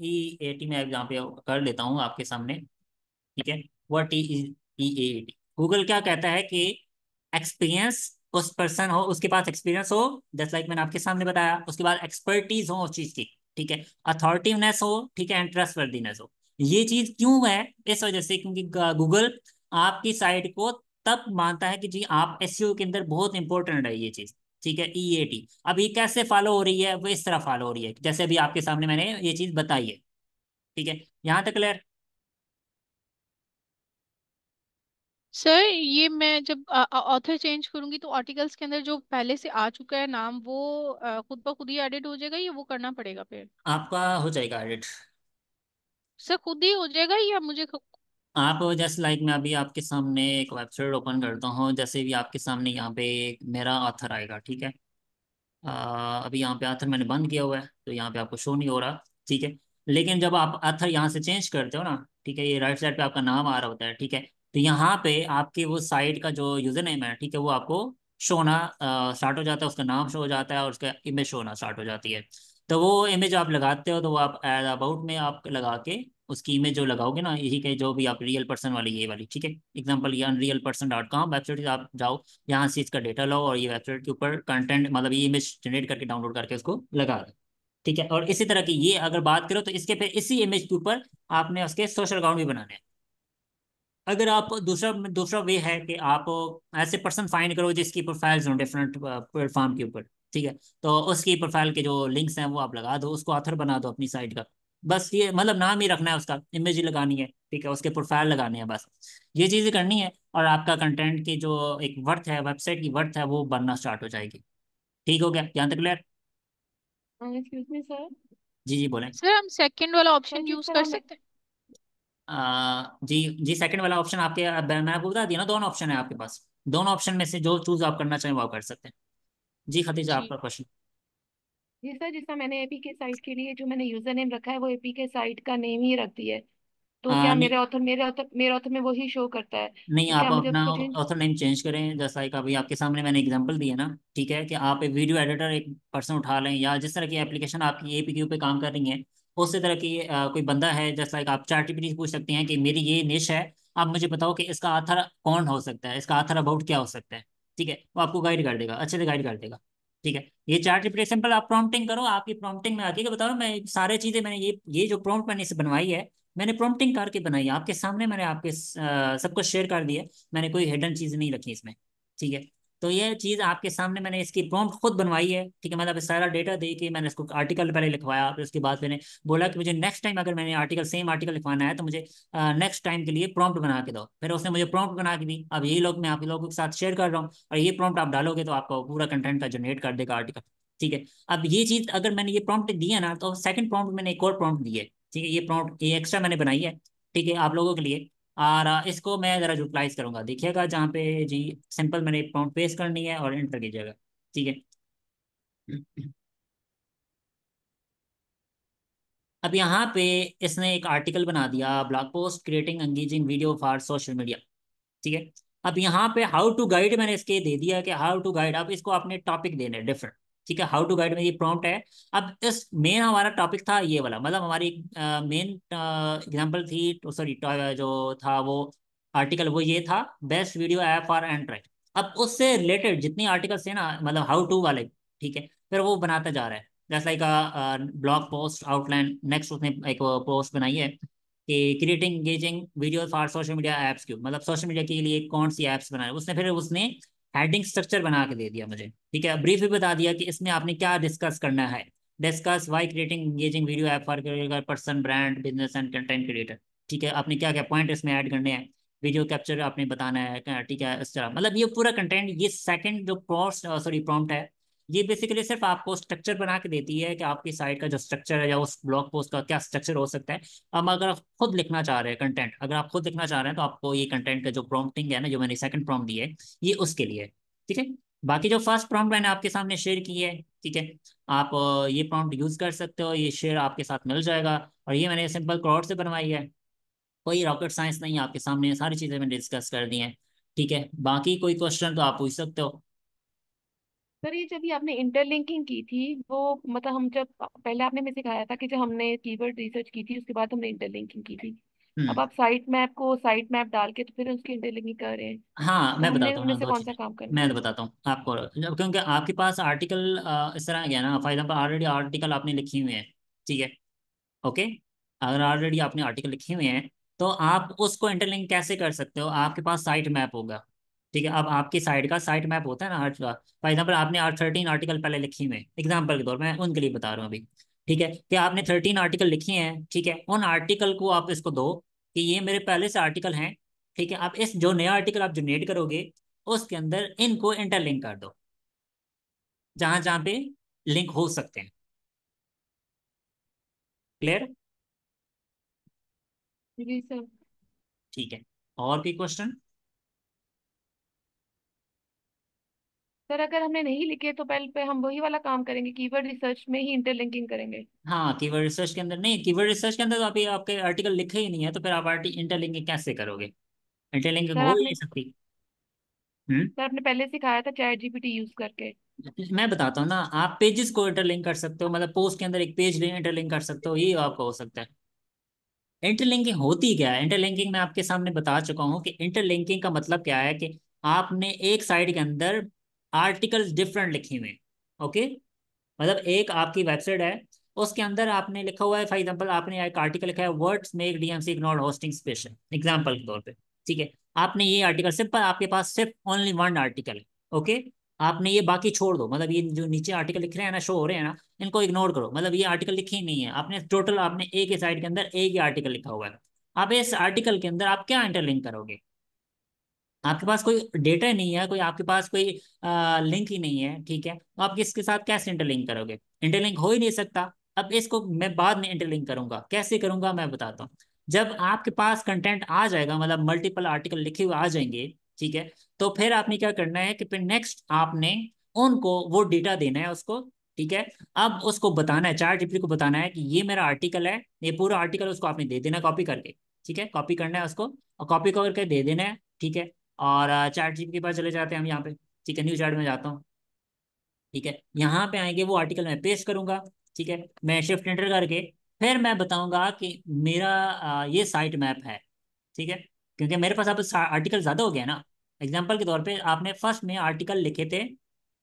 ई ए टी मैं यहाँ पे कर लेता हूँ आपके सामने ठीक है what E E A T Google क्या कहता है कि एक्सपीरियंस उस पर्सन हो उसके पास एक्सपीरियंस हो जस्ट लाइक मैंने आपके सामने बताया उसके बाद एक्सपर्टीज हो उस चीज़ की ठीक है अथॉरिटीनेस हो ठीक है एंड ट्रस्टवर्दीनेस हो ये चीज क्यों है इस वजह से क्योंकि गूगल आपकी साइट को तब मानता है कि जी आप एस e के अंदर बहुत इंपॉर्टेंट है ये चीज ठीक है ई ए टी अब ये कैसे फॉलो हो रही है वो इस तरह फॉलो हो रही है जैसे अभी आपके सामने मैंने ये चीज बताई है ठीक है यहां तक क्लियर सर ये मैं जब ऑथर चेंज करूंगी तो आर्टिकल्स के अंदर जो पहले से आ चुका है नाम वो खुद ब खुद ही एडिट हो जाएगा या वो करना पड़ेगा फिर आपका हो जाएगा एडिट सर खुद ही हो जाएगा या मुझे आप जैसे लाइक मैं अभी आपके सामने एक वेबसाइट ओपन करता हूँ जैसे भी आपके सामने यहाँ पे एक मेरा ऑथर आएगा ठीक है आ, अभी यहाँ पे ऑथर मैंने बंद किया हुआ है तो यहाँ पे आपको शो नहीं हो रहा ठीक है लेकिन जब आप ऑथर यहाँ से चेंज करते हो ना ठीक है ये राइट साइड पे आपका नाम आ रहा होता है ठीक है तो यहाँ पे आपकी वो साइट का जो यूजर नेम है ठीक है वो आपको शो होना स्टार्ट हो जाता है उसका नाम शो हो जाता है और उसका इमेज शो होना स्टार्ट हो जाती है तो वो इमेज आप लगाते हो तो वो आप एज अबाउट में आप लगा के उसकी इमेज जो लगाओगे ना यही के जो भी आप रियल पर्सन वाली ये वाली ठीक है एग्जाम्पल ये unreal person dot com website आप जाओ यहाँ से इसका डेटा लो और ये वेबसाइट के ऊपर कंटेंट मतलब ये इमेज जनरेट करके डाउनलोड करके उसको लगा दो ठीक है और इसी तरह की ये अगर बात करो तो इसके फिर इसी इमेज के ऊपर आपने उसके सोशल अकाउंट भी बनाने हैं अगर आप दूसरा दूसरा वे है कि आप ऐसे पर्सन फाइंड करो जिसकी प्रोफाइल्स हों डिफरेंट प्लेटफॉर्म uh, के ऊपर ठीक है तो उसकी प्रोफाइल के जो लिंक्स हैं वो आप लगा दो उसको ऑथर बना दो अपनी साइट का बस ये मतलब नाम ही रखना है उसका इमेज ही लगानी है ठीक है उसके प्रोफाइल लगाने हैं बस ये चीज़ें करनी है और आपका कंटेंट की जो एक वर्थ है वेबसाइट की वर्थ है वो बनना स्टार्ट हो जाएगी ठीक हो गया यहाँ तक क्लियर हाँ, जी जी बोले सर हम सेकंड वाला ऑप्शन यूज कर सकते हैं जी जी सेकंड वाला ऑप्शन आपके मैं आपको बता दिया ना दोनों ऑप्शन है आपके पास दोनों ऑप्शन में से जो चूज आप करना चाहें वो कर सकते हैं जी खतीजा आपका क्वेश्चन जी सर जिसका मैंने एपी के साइट के लिए जो मैंने यूजर नेम रखा है वो एपी के साइट का नेम ही रख दिया है तो आ, हाँ, क्या मेरे ऑथर मेरे ऑथर मेरे ऑथर में वही शो करता है नहीं तो आप अपना ऑथर नेम चेंज करें जैसा एक अभी आपके सामने मैंने एग्जांपल दिया ना ठीक है कि आप एक वीडियो एडिटर एक पर्सन उठा लें या जिस तरह की एप्लीकेशन आपकी एपीक्यू पे काम कर रही है उसी तरह की कोई बंदा है जैसे लाइक आप चार टिप्पणी पूछ सकते हैं कि मेरी ये निश है आप मुझे बताओ कि इसका आथर कौन हो सकता है इसका आथर अबाउट क्या हो सकता है ठीक है वो आपको गाइड कर देगा अच्छे से गाइड कर देगा ठीक है ये चार टिप्पणी सिंपल आप प्रॉम्प्टिंग करो आपकी प्रॉम्प्टिंग में आके बताओ मैं सारे चीज़ें मैंने ये ये जो प्रॉम्प्ट मैंने इसे बनवाई है मैंने प्रॉम्प्टिंग करके बनाई है आपके सामने मैंने आपके सबको शेयर कर दिया मैंने कोई हिडन चीज़ नहीं रखी इसमें ठीक है तो ये चीज़ आपके सामने मैंने इसकी प्रॉम्प्ट खुद बनवाई है ठीक है मतलब सारा डेटा दे के मैंने इसको आर्टिकल पहले लिखवाया फिर उसके बाद मैंने बोला कि मुझे नेक्स्ट टाइम अगर मैंने आर्टिकल सेम आर्टिकल लिखवाना है तो मुझे नेक्स्ट टाइम के लिए प्रॉम्प्ट बना के दो फिर उसने मुझे प्रॉम्प्ट बना के दी अब यही लोग मैं आप लोगों के साथ शेयर कर रहा हूँ और ये प्रॉम्प्ट आप डालोगे तो आपका पूरा कंटेंट का जनरेट कर देगा आर्टिकल ठीक है अब ये चीज़ अगर मैंने ये प्रॉम्प्ट दिया ना तो सेकंड प्रॉम्प्ट मैंने एक और प्रॉम्प्ट दी है ठीक है ये प्रॉम्प्ट ये एक्स्ट्रा मैंने बनाई है ठीक है आप लोगों के लिए और इसको मैं ज़रा यूटिलाइज करूंगा देखिएगा जहाँ पे जी सिंपल मैंने प्रॉम्प्ट पेस्ट करनी है और एंटर कीजिएगा ठीक है अब यहाँ पे इसने एक आर्टिकल बना दिया blog post creating engaging video for social media ठीक है अब यहाँ पे हाउ टू गाइड मैंने इसके दे दिया कि हाउ टू गाइड अब इसको आपने टॉपिक देने डिफरेंट ठीक है हाउ टू गाइड में ये प्रॉम्प्ट है अब इस मेन हमारा टॉपिक था ये वाला मतलब हमारी मेन एग्जांपल थी सॉरी तो तो, जो था वो आर्टिकल वो ये था best video app for Android अब उससे रिलेटेड जितनी आर्टिकल्स है ना मतलब हाउ टू वाले ठीक है फिर वो बनाता जा रहा है जैसे like blog post outline next उसने एक पोस्ट बनाई है कि creating engaging video for social media apps क्यों मतलब सोशल मीडिया के लिए कौन सी एप्स बनाए उसने फिर उसने हेडिंग स्ट्रक्चर बना के दे दिया मुझे ठीक है ब्रीफ भी बता दिया कि इसमें आपने क्या डिस्कस करना है discuss why creating engaging video app for person brand business and content creator ठीक है आपने क्या क्या पॉइंट इसमें ऐड करने हैं वीडियो कैप्चर आपने बताना है ठीक है इस तरह मतलब ये पूरा कंटेंट ये सेकंड जो प्रॉस सॉरी प्रॉम्प्ट है ये बेसिकली सिर्फ आपको स्ट्रक्चर बना के देती है कि आपकी साइट का जो स्ट्रक्चर है या उस ब्लॉग पोस्ट का क्या स्ट्रक्चर हो सकता है अब अगर आप खुद लिखना चाह रहे हैं कंटेंट अगर आप खुद लिखना चाह रहे हैं तो आपको ये कंटेंट का जो प्रॉम्प्टिंग है ना जो मैंने सेकंड प्रॉम्प्ट दी है ये उसके लिए ठीक है बाकी जो फर्स्ट प्रॉम्प्ट मैंने आपके सामने शेयर की है ठीक है आप ये प्रॉम्प्ट यूज कर सकते हो ये शेयर आपके साथ मिल जाएगा और ये मैंने सिंपल क्रॉड से बनवाई है कोई रॉकेट साइंस नहीं है आपके सामने सारी चीज़ें मैंने डिस्कस कर दी है ठीक है बाकी कोई क्वेश्चन तो आप पूछ सकते हो सर ये जब आपने इंटरलिंकिंग की थी वो मतलब हम जब पहले आपने मैं सिखाया था कि जब हमने कीवर्ड रिसर्च की थी उसके बाद हमने इंटरलिंकिंग की थी अब हम्म। आप साइट मैप को साइट मैप डाल के तो फिर उसकी इंटरलिंकिंग कर रहे हैं हाँ तो मैं हमने बताता हूँ उनमें से दो कौन सा काम करना मैं है बताता हूँ आपको जब- क्योंकि आपके पास आर्टिकल इस तरह गया ना फॉर एग्जाम्पल ऑलरेडी आर्टिकल आपने लिखी हुए हैं ठीक है ओके अगर ऑलरेडी आपने आर्टिकल लिखे हुए हैं तो आप उसको इंटरलिंक कैसे कर सकते हो आपके पास साइट मैप होगा ठीक है अब आपकी साइड का साइट मैप होता है ना का फॉर एग्जाम्पल आपने थर्टीन आर्टिकल पहले लिखी हुए एग्जाम्पल के तौर मैं उनके लिए बता रहा हूँ अभी ठीक है कि आपने थर्टीन आर्टिकल लिखे हैं ठीक है उन आर्टिकल को आप इसको दो कि ये मेरे पहले से आर्टिकल हैं ठीक है आप इस जो नया आर्टिकल आप जनरेट करोगे उसके अंदर इनको इंटरलिंक कर दो जहां जहां पे लिंक हो सकते हैं क्लियर ठीक है और भी क्वेश्चन सर अगर हमने नहीं लिखे तो पहले पे हम वही वाला काम करेंगे कीवर्ड रिसर्च में ही इंटरलिंकिंग करेंगे हाँ कीवर्ड रिसर्च के अंदर नहीं कीवर्ड रिसर्च के अंदर तो अभी आपके आर्टिकल लिखे ही नहीं है तो फिर आप आर्टिकल इंटरलिंकिंग कैसे करोगे इंटरलिंकिंग हो ही नहीं सकती हम्म सर आपने पहले सिखाया था चैट जीपीटी यूज करके मैं बताता हूँ ना आप पेजेस को इंटरलिंक कर सकते हो मतलब पोस्ट के अंदर एक पेज इंटरलिंक कर सकते हो ये आपका हो सकता है इंटरलिंकिंग होती क्या है इंटरलिंकिंग मैं आपके सामने बता चुका हूँ कि इंटरलिंकिंग का मतलब क्या है कि आपने एक साइड के अंदर आर्टिकल्स डिफरेंट लिखे हुए ओके मतलब एक आपकी वेबसाइट है उसके अंदर आपने लिखा हुआ है फॉर एग्जाम्पल आपने एक आर्टिकल लिखा है words make DMC ignore hosting special example के तौर पर ठीक है आपने ये आर्टिकल सिंपल आपके पास सिर्फ ओनली वन आर्टिकल है ओके आपने ये बाकी छोड़ दो मतलब ये जो नीचे आर्टिकल लिख रहे हैं ना शो हो रहे हैं ना इनको इग्नोर करो मतलब ये आर्टिकल लिखे ही नहीं है आपने टोटल आपने एक ही साइड के अंदर एक ही आर्टिकल लिखा हुआ है आप इस आर्टिकल के अंदर आप क्या इंटरलिंक करोगे आपके पास कोई डेटा नहीं है कोई आपके पास कोई आ, लिंक ही नहीं है ठीक है तो आप किसके साथ कैसे इंटरलिंक करोगे इंटरलिंक हो ही नहीं सकता अब इसको मैं बाद में इंटरलिंक करूंगा कैसे करूंगा मैं बताता हूँ जब आपके पास कंटेंट आ जाएगा मतलब मल्टीपल आर्टिकल लिखे हुए आ जाएंगे ठीक है तो फिर आपने क्या करना है कि फिर नेक्स्ट आपने उनको वो डेटा देना है उसको ठीक है अब उसको बताना है चार जीपी को बताना है कि ये मेरा आर्टिकल है ये पूरा आर्टिकल उसको आपने दे देना कॉपी करके ठीक है कॉपी करना है उसको और कॉपी करके दे देना है ठीक है और चैट जीपी के पास चले जाते हैं हम यहाँ पे ठीक है न्यू चैट में जाता हूँ ठीक है यहाँ पे आएंगे वो आर्टिकल मैं पेश करूँगा ठीक है मैं शिफ्ट एंटर करके फिर मैं बताऊँगा कि मेरा ये साइट मैप है ठीक है क्योंकि मेरे पास आप आर्टिकल ज़्यादा हो गया ना एग्जाम्पल के तौर पर आपने फर्स्ट में आर्टिकल लिखे थे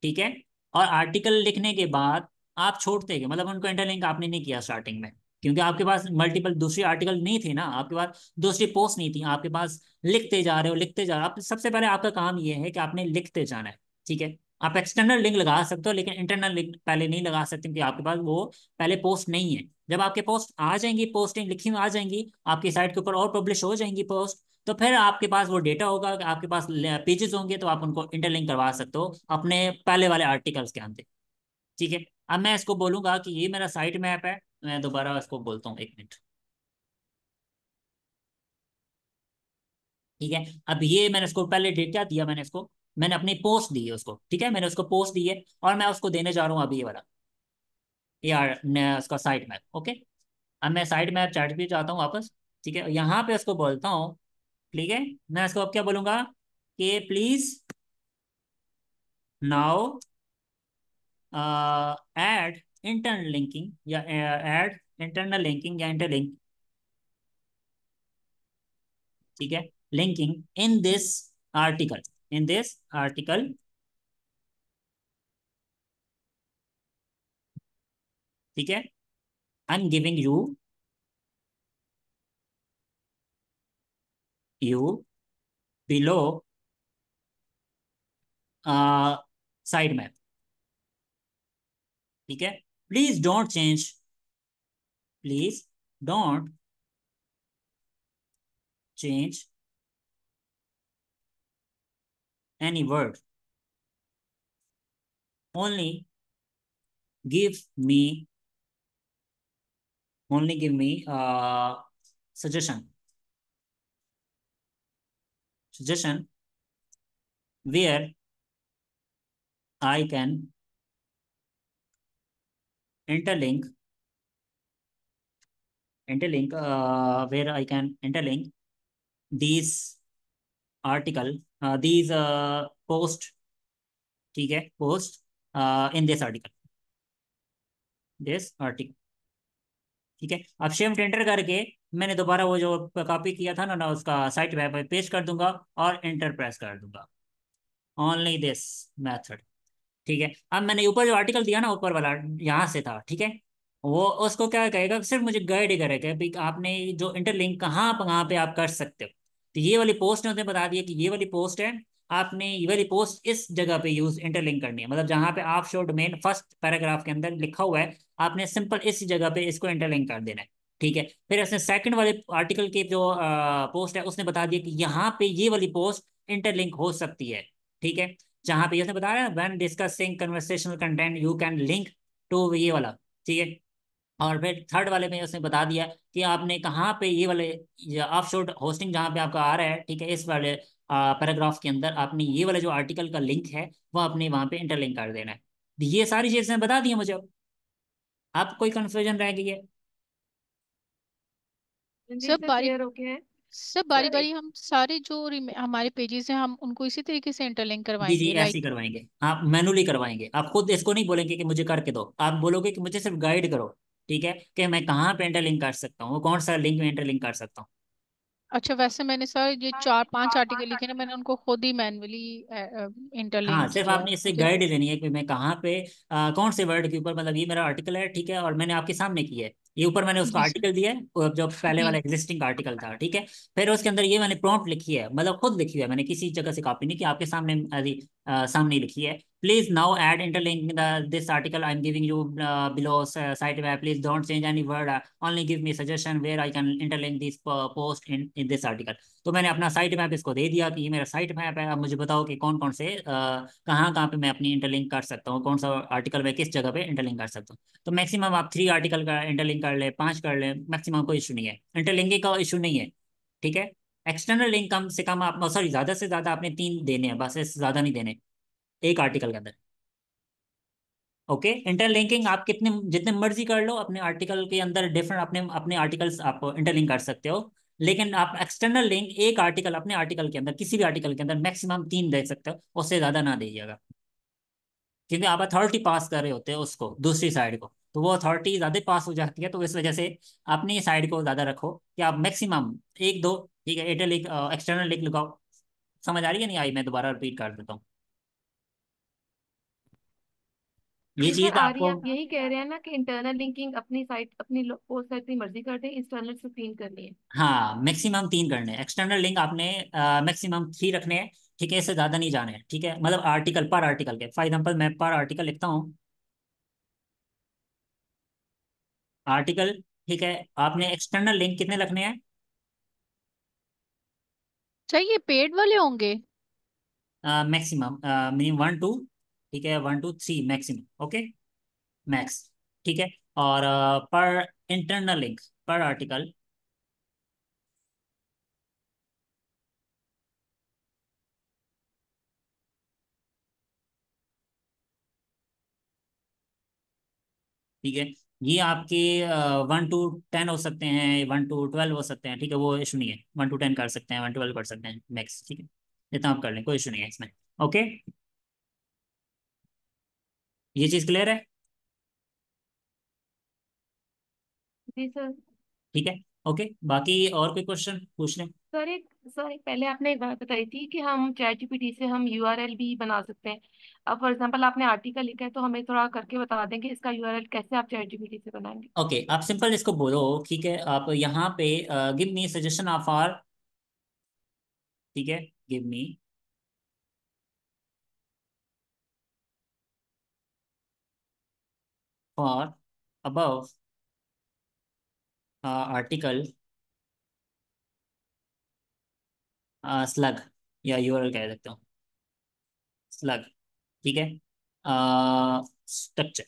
ठीक है और आर्टिकल लिखने के बाद आप छोड़ते गए मतलब उनको इंटरलिंक आपने नहीं किया स्टार्टिंग में क्योंकि आपके पास मल्टीपल दूसरे आर्टिकल नहीं थे ना आपके पास दूसरी पोस्ट नहीं थी आपके पास लिखते जा रहे हो लिखते जा रहे हो आप सबसे पहले आपका काम ये है कि आपने लिखते जाना है ठीक है आप एक्सटर्नल लिंक लगा सकते हो लेकिन इंटरनल लिंक पहले नहीं लगा सकते क्योंकि आपके पास वो पहले पोस्ट नहीं है जब आपके पोस्ट आ जाएंगी पोस्टिंग लिखी हुई आ जाएंगी आपकी साइट के ऊपर और पब्लिश हो जाएंगी पोस्ट तो फिर आपके पास वो डेटा होगा आपके पास पेजेस होंगे तो आप उनको इंटरलिंक करवा सकते हो अपने पहले वाले आर्टिकल्स के अंदर ठीक है अब मैं इसको बोलूंगा कि ये मेरा साइट मैप है मैं दोबारा इसको बोलता हूँ एक मिनट ठीक है अब ये मैंने उसको पहले क्या दिया मैंने इसको मैंने अपनी पोस्ट दी है उसको ठीक है मैंने उसको पोस्ट दी है और मैं उसको देने जा रहा हूँ अभी ये वाला यार उसका साइड मैप ओके अब मैं साइड मैप चार्ट भी जाता हूँ वापस ठीक है यहाँ पे उसको बोलता हूँ ठीक है मैं इसको अब क्या बोलूंगा कि please now add internal linking या एड इंटरनल लिंकिंग या इंटरलिंक ठीक है linking in this article in this article ठीक है I am giving you you below site map ठीक है Please don't change. Please don't change any word. Only give me, only give me a uh, suggestion. Suggestion where I can interlink interlink uh, where I can interlink these article uh, these uh, post theek hai post uh, in this article this article ठीक है अब shift enter करके मैंने दोबारा वो जो copy किया था ना ना उसका साइट वेब पे पेस्ट कर दूंगा और इंटर प्रेस कर दूंगा ओनली दिस मेथड ठीक है अब मैंने ऊपर जो आर्टिकल दिया ना ऊपर वाला यहाँ से था ठीक है वो उसको क्या कहेगा सिर्फ मुझे गाइड ही करेगा आपने जो इंटरलिंक कहाँ कहाँ पे आप कर सकते हो तो ये वाली पोस्ट ने उसने बता दिया कि ये वाली पोस्ट है आपने ये वाली पोस्ट इस जगह पे यूज इंटरलिंक करनी है मतलब जहाँ पे आप शो डोमेन फर्स्ट पैराग्राफ के अंदर लिखा हुआ है आपने सिंपल इस जगह पे इसको इंटरलिंक कर देना है ठीक है फिर उसने सेकंड वाले आर्टिकल के जो आ, पोस्ट है उसने बता दिया कि यहाँ पे ये वाली पोस्ट इंटरलिंक हो सकती है ठीक है जहां पे बता रहे हैं when discussing conversational content you can link to ये वाला ठीक है और फिर थर्ड वाले में उसने बता दिया कि आपने कहाँ पे ये वाले ऑफ शोट होस्टिंग जहाँ पे आपका आ रहा है ठीक है इस वाले पैराग्राफ के अंदर आपने ये वाले जो आर्टिकल का लिंक है वो आपने वहाँ पे इंटरलिंक कर देना है तो ये सारी चीज़ें बता दी मुझे आप कोई कंफ्यूजन रह गई है सब क्लियर हो गया है सब तो बारी बारी हम सारे जो हमारे पेजेस हैं हम उनको इसी तरीके से इंटरलिंक करवाएंगे जी ऐसे करवाएंगे आप मैनुअली करवाएंगे आप खुद इसको नहीं बोलेंगे कि मुझे करके दो आप बोलोगे कि मुझे सिर्फ गाइड करो ठीक है कि मैं कहाँ पे इंटरलिंक कर सकता हूँ कौन सा लिंक में इंटरलिंक कर सकता हूँ अच्छा वैसे मैंने सर ये हाँ, चार पांच आर्टिकल लिखे ना मैंने उनको खुद ही मैनुअली इंटरलिंक हाँ सिर्फ आपने इससे गाइड लेनी है कि मैं कहाँ पे आ, कौन से वर्ड के ऊपर मतलब ये मेरा आर्टिकल है ठीक है और मैंने आपके सामने किया है ये ऊपर मैंने उसका आर्टिकल दिया है जो पहले वाला एग्जिस्टिंग आर्टिकल था ठीक है फिर उसके अंदर ये मैंने प्रॉम्प्ट लिखी है मतलब खुद लिखी है मैंने किसी जगह से कॉपी नहीं की आपके सामने Uh, सामने लिखी है please now add interlink this article I am giving you below site please don't change any word only give me suggestion where I can interlink this post in in this article तो मैंने अपना site map इसको दे दिया कि ये मेरा site map है अब मुझे बताओ कि कौन कौन से uh, कहाँ कहाँ पे मैं अपनी इंटरलिंक कर सकता हूँ कौन सा आर्टिकल मैं किस जगह पे इंटरलिंक कर सकता हूँ तो मैक्सिमम आप थ्री आर्टिकल का इंटरलिंक कर ले पांच कर ले मैक्सिमम कोई इशू नहीं है इंटरलिंकिंग का इशू नहीं है ठीक है एक्सटर्नल लिंक कम से कम आप सॉरी ज्यादा से ज्यादा आपने तीन देने हैं बस इससे ज्यादा नहीं देने एक आर्टिकल के अंदर ओके इंटरलिंकिंग आप कितने जितने मर्जी कर लो अपने आर्टिकल के अंदर डिफरेंट अपने अपने आर्टिकल्स आप इंटरलिंक कर सकते हो लेकिन आप एक्सटर्नल लिंक एक आर्टिकल अपने आर्टिकल के अंदर किसी भी आर्टिकल के अंदर मैक्सिमम तीन दे सकते हो उससे ज़्यादा ना दीजिएगा क्योंकि आप अथॉरिटी पास कर रहे होते हैं उसको दूसरी साइड को तो वो अथॉरिटी ज़्यादा पास हो जाती है तो इस वजह से अपनी साइड को ज़्यादा रखो कि आप मैक्सिमम एक दो ठीक है एयरटेल एक एक्सटर्नल लिख लगाओ समझ आ रही है नहीं आई मैं दोबारा रिपीट कर देता हूँ ये चीज आपको आप यही कह रहे हैं ना कि इंटरनल लिंकिंग अपनी साइट अपनी पोस्ट साइट की मर्जी करते हैं इंटरनल से तीन करनी है हाँ मैक्सिमम तीन करने हैं एक्सटर्नल लिंक आपने मैक्सिमम uh, थ्री रखने हैं ठीक है इससे ज्यादा नहीं जाने हैं ठीक है मतलब आर्टिकल पर आर्टिकल के फॉर एग्जाम्पल मैं पर आर्टिकल लिखता हूँ आर्टिकल ठीक है आपने एक्सटर्नल लिंक कितने रखने हैं अच्छा ये पेड वाले होंगे मैक्सिमम मिनिमम वन टू ठीक है one two three maximum okay max ठीक है और पर इंटरनल लिंक पर आर्टिकल ठीक है ये आपके वन टू टेन हो सकते हैं वन टू ट्वेल्व हो सकते हैं ठीक है वो इशू नहीं है वन टू टेन कर सकते हैं वन ट्वेल्व कर सकते हैं मैक्स ठीक है जितना आप कर लें कोई इशू नहीं है इसमें ओके ये चीज़ क्लियर है ठीक है ओके बाकी और कोई क्वेश्चन पूछ लें सर एक सर एक पहले आपने एक बात बताई थी कि हम चैट जीपीटी से हम यूआरएल भी बना सकते हैं अब फॉर एग्जांपल आपने आर्टिकल लिखा है तो हमें थोड़ा करके बता दें कि इसका यूआरएल कैसे आप चैट जीपीटी से बनाएंगे ओके okay, आप सिंपल इसको बोलो ठीक है आप यहाँ पे give me suggestion of are ठीक है गिव मी फॉर अब आर्टिकल स्लग या यूर कह सकते हो स्लग ठीक है स्ट्रक्चर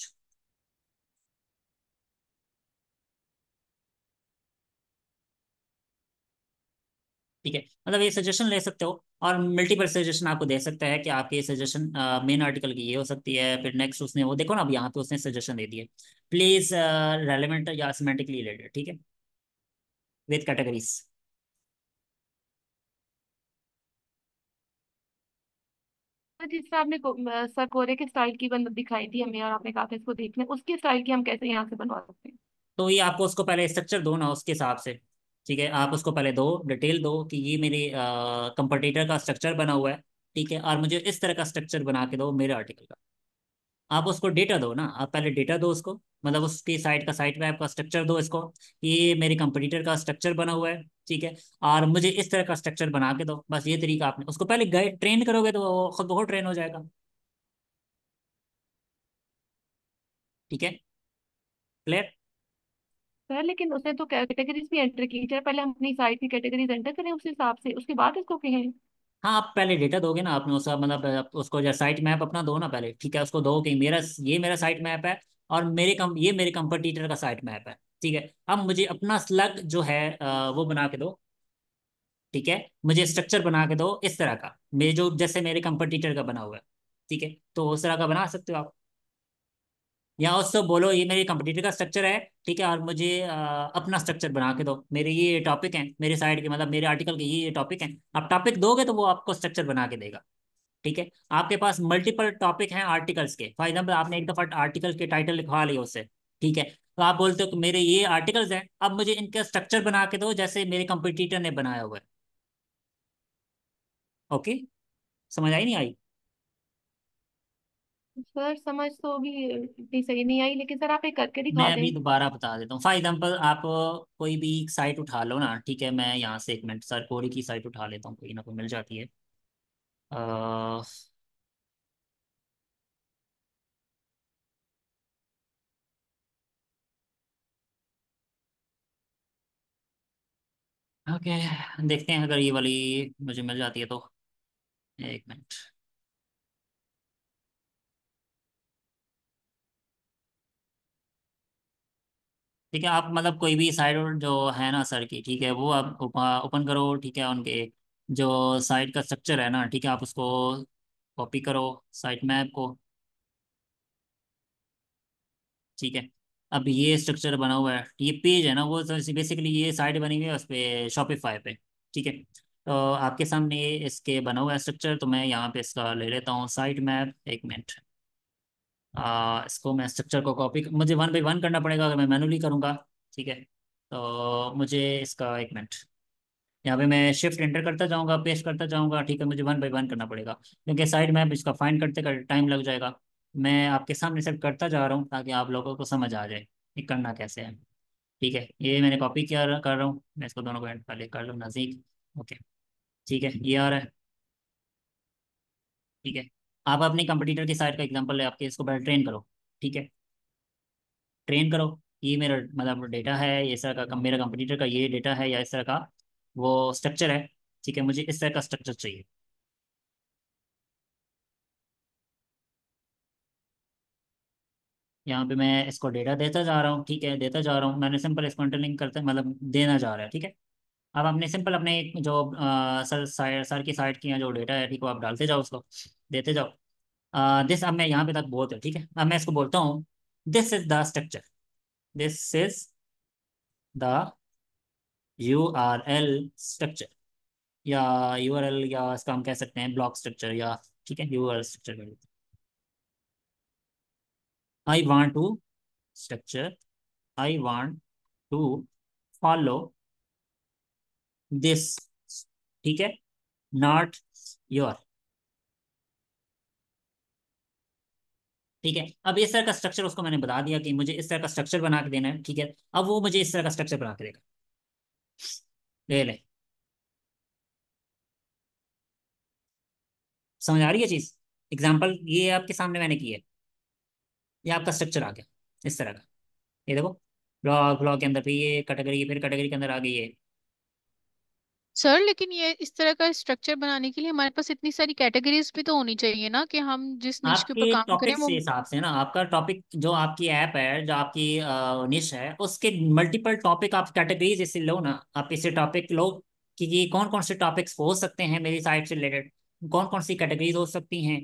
ठीक है मतलब ये सजेशन ले सकते हो और मल्टीपल सजेशन आपको दे सकता है कि आपके ये सजेशन मेन आर्टिकल की ये हो सकती है फिर नेक्स्ट उसने वो देखो ना अब यहाँ पे उसने सजेशन दे दिए प्लीज रेलिवेंट या सिमेंटिकली रिलेटेड ठीक है विथ कैटेगरीज जिस तरह आपने को, सर कोरे के स्टाइल की बंद दिखाई थी हमें और आपने कहा था इसको देखने उसके स्टाइल की हम कैसे यहाँ से बनवा सकते हैं तो ये आपको उसको पहले स्ट्रक्चर दो ना उसके हिसाब से ठीक है आप उसको पहले दो डिटेल दो कि ये मेरे कंपटीटर का स्ट्रक्चर बना हुआ है ठीक है और मुझे इस तरह का स्ट्रक्चर बना के दो मेरे आर्टिकल का आप उसको डेटा दो ना आप पहले डेटा दो उसको मतलब उसकी साइट का साइट पे आपका स्ट्रक्चर दो इसको मतलब ये मेरे कंपटीटर का स्ट्रक्चर बना हुआ है ठीक है और मुझे इस तरह का स्ट्रक्चर बना के दो बस ये तरीका आपने उसको पहले गए ट्रेन करोगे तो वो खुद बहुत ट्रेन हो जाएगा ठीक है क्लियर सर लेकिन उसने तो कैटेगरीज भी एंटर की थी पहले हम अपनी साइट की कैटेगरीज एंटर करें उस हिसाब से उसके बाद इसको कहें हाँ आप पहले डेटा दोगे ना आपने उसका मतलब उसको जो साइट मैप अपना दो ना पहले ठीक है उसको दो कि मेरा ये मेरा साइट मैप है और मेरे कम ये मेरे कंपटीटर का साइट मैप है ठीक है अब मुझे अपना स्लग जो है वो बना के दो ठीक है मुझे स्ट्रक्चर बना के दो इस तरह का मेरे जो जैसे मेरे कंपटीटर का बना हुआ है ठीक है तो उस तरह का बना सकते हो आप या उससे बोलो ये मेरे कंपटीटर का स्ट्रक्चर है ठीक है और मुझे आ, अपना स्ट्रक्चर बना के दो मेरे ये टॉपिक हैं मेरे साइड के मतलब मेरे आर्टिकल के ये ये टॉपिक हैं आप टॉपिक दोगे तो वो आपको स्ट्रक्चर बना के देगा ठीक है आपके पास मल्टीपल टॉपिक हैं आर्टिकल्स के फॉर एग्जाम्पल आपने एक दफ़ा आर्टिकल के टाइटल लिखवा लिए उससे ठीक है तो आप बोलते हो कि मेरे ये आर्टिकल्स हैं अब मुझे इनका स्ट्रक्चर बना के दो जैसे मेरे कंपटीटर ने बनाया हुआ है ओके समझ आई नहीं आई सर समझ तो भी, सही नहीं आई लेकिन सर आप एक करके दिखा मैं दें अभी दोबारा बता देता हूँ फॉर एग्जाम्पल आप कोई भी साइट उठा लो ना ठीक है मैं यहाँ से एक मिनट सर कोरी की साइट उठा लेता हूँ कोई ना कोई मिल जाती है आ, ओके देखते हैं अगर ये वाली मुझे मिल जाती है तो एक मिनट ठीक है आप मतलब कोई भी साइड जो है ना सर की ठीक है वो आप ओपन करो ठीक है उनके जो साइड का स्ट्रक्चर है ना ठीक है आप उसको कॉपी करो साइट मैप को ठीक है अब ये स्ट्रक्चर बना हुआ है ये पेज है ना वो बेसिकली तो ये साइड बनी हुई है उस पर शॉपिफाई पे ठीक है तो आपके सामने इसके बना हुआ है स्ट्रक्चर तो मैं यहाँ पे इसका ले लेता हूँ साइड मैप एक मिनट इसको मैं स्ट्रक्चर को कॉपी मुझे वन बाई वन करना पड़ेगा अगर मैं मैनुअली करूँगा ठीक है तो मुझे इसका एक मिनट यहाँ पे मैं शिफ्ट एंटर करता जाऊँगा पेस्ट करता जाऊँगा ठीक है मुझे वन बाई वन करना पड़ेगा क्योंकि साइड मैप इसका फाइन करते कर टाइम लग जाएगा मैं आपके सामने सेट करता जा रहा हूँ ताकि आप लोगों को समझ आ जाए कि करना कैसे है ठीक है ये मैंने कॉपी किया कर रहा हूँ मैं इसको दोनों को एंड पहले कर लूँ नज़दीक ओके ठीक है ये आ रहा है ठीक है आप अपने कंपटीटर की साइड का एग्जाम्पल है आपके इसको पहले ट्रेन करो ठीक है ट्रेन करो ये मेरा मतलब डेटा है इस तरह का मेरा कंपटीटर का ये डेटा है या इस तरह का वो स्ट्रक्चर है ठीक है मुझे इस तरह का स्ट्रक्चर चाहिए यहाँ पे मैं इसको डेटा देता जा रहा हूँ ठीक है देता जा रहा हूँ मैंने सिंपल इसको इंटरलिंक करते मतलब देना जा रहा है ठीक है अब आपने सिंपल अपने जो सर साइड सर की साइड की जो डेटा है ठीक है आप डालते जाओ उसको देते जाओ दिस अब मैं यहाँ पे तक बोलते ठीक है अब मैं इसको बोलता हूँ this is the structure this is the U R L structure या यू आर एल या इसका हम कह सकते हैं ब्लॉक स्ट्रक्चर या ठीक है U R L structure I want to structure. I want to follow this. ठीक है not your. ठीक है अब इस तरह का स्ट्रक्चर उसको मैंने बता दिया कि मुझे इस तरह का स्ट्रक्चर बना के देना है ठीक है अब वो मुझे इस तरह का स्ट्रक्चर बना के देगा ले ले समझ आ रही है चीज एग्जाम्पल ये आपके सामने मैंने की है ये आपका स्ट्रक्चर आ गया इस तरह का ये देखो ब्लॉक ब्लॉक के अंदर फिर ये कैटेगरी फिर कैटेगरी के अंदर आ गई है सर लेकिन ये इस तरह का स्ट्रक्चर बनाने के लिए हमारे पास इतनी सारी कैटेगरीज भी तो होनी चाहिए ना कि हम जिस निश के ऊपर काम करें वो हिसाब से ना आपका टॉपिक जो आपकी ऐप है जो आपकी निश है उसके मल्टीपल टॉपिक आप कैटेगरीज इसे लो ना आप इसे टॉपिक लो कि कौन कौन से टॉपिक्स हो सकते हैं मेरी साइट से रिलेटेड कौन कौन सी कैटेगरीज हो सकती हैं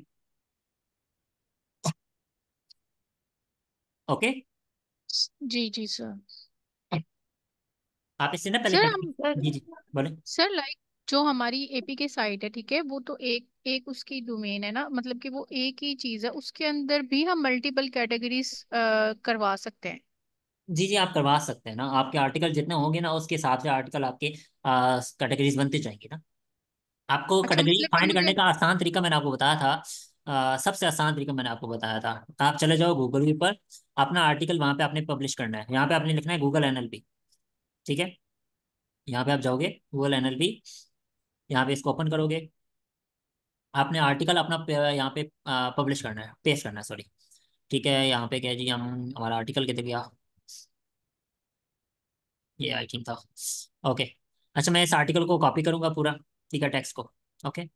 ओके जी जी सर आप इससे ना पहले सर जी जी बोले सर लाइक जो हमारी एपी के साइट है ठीक है वो तो एक एक उसकी डोमेन है ना मतलब कि वो एक ही चीज है उसके अंदर भी हम मल्टीपल कैटेगरीज करवा सकते हैं जी जी आप करवा सकते हैं ना आपके आर्टिकल जितने होंगे ना उसके हिसाब से आर्टिकल आपके कैटेगरीज बनते जाएंगे ना आपको अच्छा कैटेगरी मतलब फाइंड करने का आसान तरीका मैंने आपको बताया था सबसे आसान तरीका मैंने आपको बताया था तो आप चले जाओ गूगल के ऊपर अपना आर्टिकल वहाँ पे आपने पब्लिश करना है यहाँ पे आपने लिखना है गूगल एन ठीक है यहाँ पे आप जाओगे गूगल एन एल यहाँ पे इसको ओपन करोगे आपने आर्टिकल अपना यहाँ पे पब्लिश करना है पेश करना है सॉरी ठीक है यहाँ पे क्या जी हम हमारा आर्टिकल किधर गया ये आई थिंक था ओके अच्छा मैं इस आर्टिकल को कॉपी करूँगा पूरा ठीक है टेक्स्ट को ओके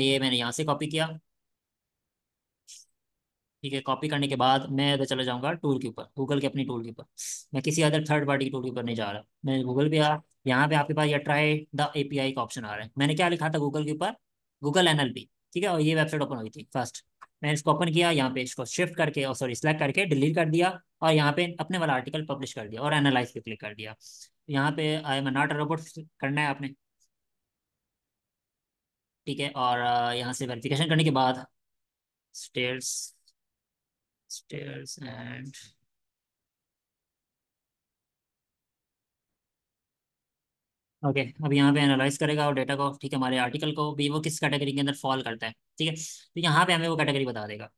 ये मैंने यहाँ से कॉपी किया ठीक है कॉपी करने के बाद मैं इधर चला जाऊंगा टूल के ऊपर गूगल के अपनी टूल के ऊपर मैं किसी अदर थर्ड पार्टी की टूल के ऊपर नहीं जा रहा मैं गूगल पे आया यहाँ पे आपके पास ये ट्राई द एपीआई का ऑप्शन आ रहा है मैंने क्या लिखा था गूगल के ऊपर गूगल एनएलपी ठीक है और ये वेबसाइट ओपन हुई थी फर्स्ट मैंने इसको ओपन किया यहाँ पे इसको शिफ्ट करके और सॉरी सिलेक्ट करके डिलीट कर दिया और यहाँ पे अपने वाला आर्टिकल पब्लिश कर दिया और एनालाइज पे क्लिक कर दिया यहाँ पे आई एम नॉट रोबोट करना है आपने ठीक है और यहाँ से वेरिफिकेशन करने के बाद stairs stairs and okay okay, अब यहाँ पे एनालाइज करेगा और डेटा को ठीक है हमारे आर्टिकल को भी वो किस कैटेगरी के अंदर फॉल करता है ठीक है तो यहाँ पे हमें वो कैटेगरी बता देगा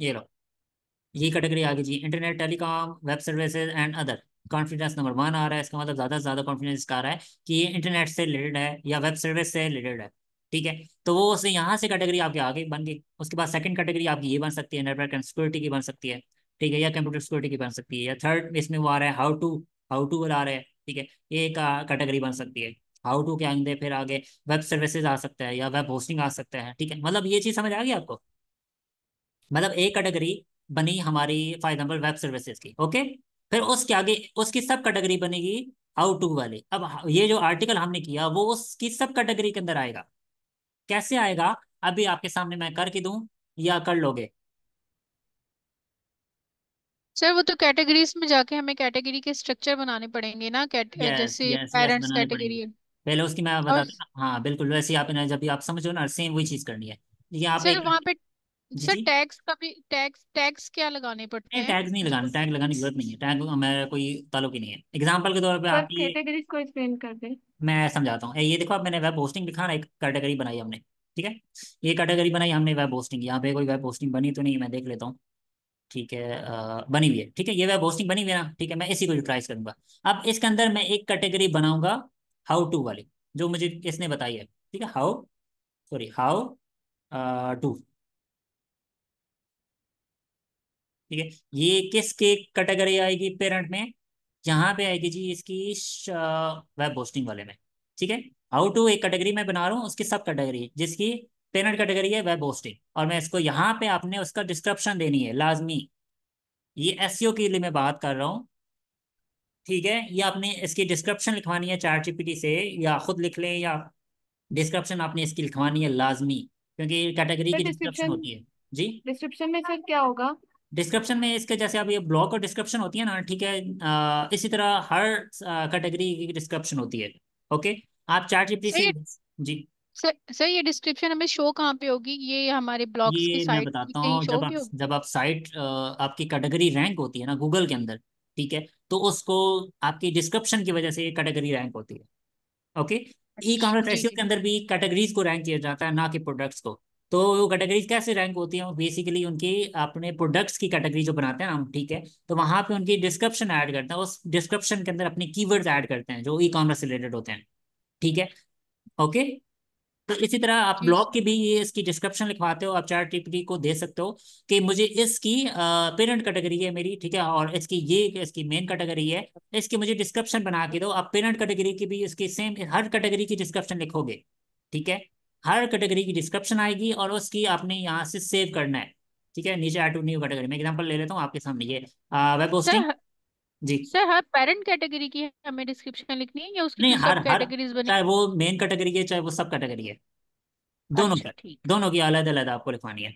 ये लो ये कैटेगरी आ गई जी internet telecom web services and other confidence number one आ रहा है इसका मतलब ज़्यादा से ज़्यादा कॉन्फिडेंस इसका आ रहा है कि ये इंटरनेट से रिलेटेड है या वेब सर्विस से रिलेटेड है ठीक है तो वो उससे यहाँ से कैटेगरी आपके आगे बन गई उसके बाद सेकंड कैटेगरी आपकी ये बन सकती है नेटवर्क सिक्योरिटी की बन सकती है ठीक है या कंप्यूटर सिक्योरिटी की बन सकती है या थर्ड इसमें वो आ रहा है हाउ टू हाउ टू वाला आ रहा है ठीक है ये एक कैटेगरी बन सकती है हाउ टू के आएंगे फिर आगे वेब सर्विसेज आ सकता है या वेब होस्टिंग आ सकता है ठीक है मतलब ये चीज़ समझ आ गई आपको मतलब एक कैटेगरी बनी हमारी फॉर एग्जाम्पल वेब सर्विसेज की ओके फिर उसके आगे उसकी सब कैटेगरी बनेगी हाउ टू वाली अब ये जो आर्टिकल हमने किया वो उसकी सब कैटेगरी के अंदर आएगा कैसे आएगा अभी आपके सामने मैं करके दू या कर लोगे सर वो तो कैटेगरीज में जाके हमें कैटेगरी के स्ट्रक्चर बनाने पड़ेंगे ना कैट yes, जैसे पेरेंट्स yes, yes, कैटेगरी पहले उसकी मैं बताता और... हाँ बिल्कुल वैसे आप जब भी आप समझो ना सेम वही चीज करनी है ये आप सर एक... वहाँ पे सर टैग्स का भी टैग्स टैग्स क्या लगाने पड़ते हैं टैग नहीं लगाने टैग लगाने की जरूरत नहीं है टैग हमारा कोई ताल्लुक ही नहीं है एग्जांपल के तौर पे आप कैटेगरीज को एक्सप्लेन कर दें मैं समझाता हूँ ये देखो आप मैंने वेब होस्टिंग लिखा ना एक कैटेगरी बनाई हमने ठीक है ये कैटेगरी बनाई हमने वेब होस्टिंग यहाँ पे कोई वेब होस्टिंग बनी तो नहीं मैं देख लेता हूँ ठीक है आ, बनी हुई है ठीक है ये वेब होस्टिंग बनी हुई है ना ठीक है मैं इसी को यूटिलाइज करूंगा अब इसके अंदर मैं एक कैटेगरी बनाऊंगा हाउ टू वाली जो मुझे इसने बताई है ठीक है हाउ सॉरी हाउ टू ठीक है ये किसके कैटेगरी आएगी पेरेंट में यहाँ पे आएगी जी इसकी वेब होस्टिंग वाले में ठीक है हाउ टू एक कैटेगरी में बना रहा हूँ उसकी सब कैटेगरी जिसकी पेरेंट कैटेगरी है वेब होस्टिंग और मैं इसको यहाँ पे आपने उसका डिस्क्रिप्शन देनी है लाजमी ये एस के लिए मैं बात कर रहा हूँ ठीक है ये आपने इसकी डिस्क्रिप्शन लिखवानी है चार जीपीटी से या खुद लिख लें या डिस्क्रिप्शन आपने इसकी लिखवानी है लाजमी क्योंकि कैटेगरी की डिस्क्रिप्शन होती है जी डिस्क्रिप्शन में सर क्या होगा डिस्क्रिप्शन में इसके जैसे अब ये ब्लॉग और डिस्क्रिप्शन होती है ना ठीक है आ, इसी तरह हर कैटेगरी की डिस्क्रिप्शन होती है ओके आप चार जीपी से जी सर ये डिस्क्रिप्शन हमें शो कहाँ पे होगी ये हमारे ब्लॉग की साइट मैं बताता हूँ जब आप जब आप साइट आपकी कैटेगरी रैंक होती है ना गूगल के अंदर ठीक है तो उसको आपकी डिस्क्रिप्शन की वजह से ये कैटेगरी रैंक होती है ओके ई कॉमर्स रेशियो के अंदर भी कैटेगरीज को रैंक किया जाता है ना कि प्रोडक्ट्स को तो वो कैटेगरीज कैसे रैंक होती है बेसिकली उनकी अपने प्रोडक्ट्स की कैटेगरी जो बनाते हैं हम ठीक है तो वहां पे उनकी डिस्क्रिप्शन ऐड करते हैं उस डिस्क्रिप्शन के अंदर अपने कीवर्ड्स ऐड करते हैं जो ई कॉमर्स रिलेटेड होते हैं ठीक है ओके तो इसी तरह आप हम्म। ब्लॉग की भी ये इसकी डिस्क्रिप्शन लिखवाते हो आप चार टिप्पणी को दे सकते हो कि मुझे इसकी पेरेंट कैटेगरी है मेरी ठीक है और इसकी ये इसकी मेन कैटेगरी है इसकी मुझे डिस्क्रिप्शन बना के दो आप पेरेंट कैटेगरी की भी इसकी सेम हर कैटेगरी की डिस्क्रिप्शन लिखोगे ठीक है हर कैटेगरी की डिस्क्रिप्शन आएगी और उसकी आपने यहाँ से सेव करना है ठीक है नीचे एड टू न्यू कैटेगरी मैं एग्जांपल ले लेता हूँ आपके सामने ये वेब होस्टिंग जी सर हर पेरेंट कैटेगरी की हमें डिस्क्रिप्शन लिखनी है या उसकी नहीं हर हर चाहे वो मेन कैटेगरी है चाहे वो सब कैटेगरी है दोनों अच्छा, दोनों की अलग अलग आपको लिखवानी है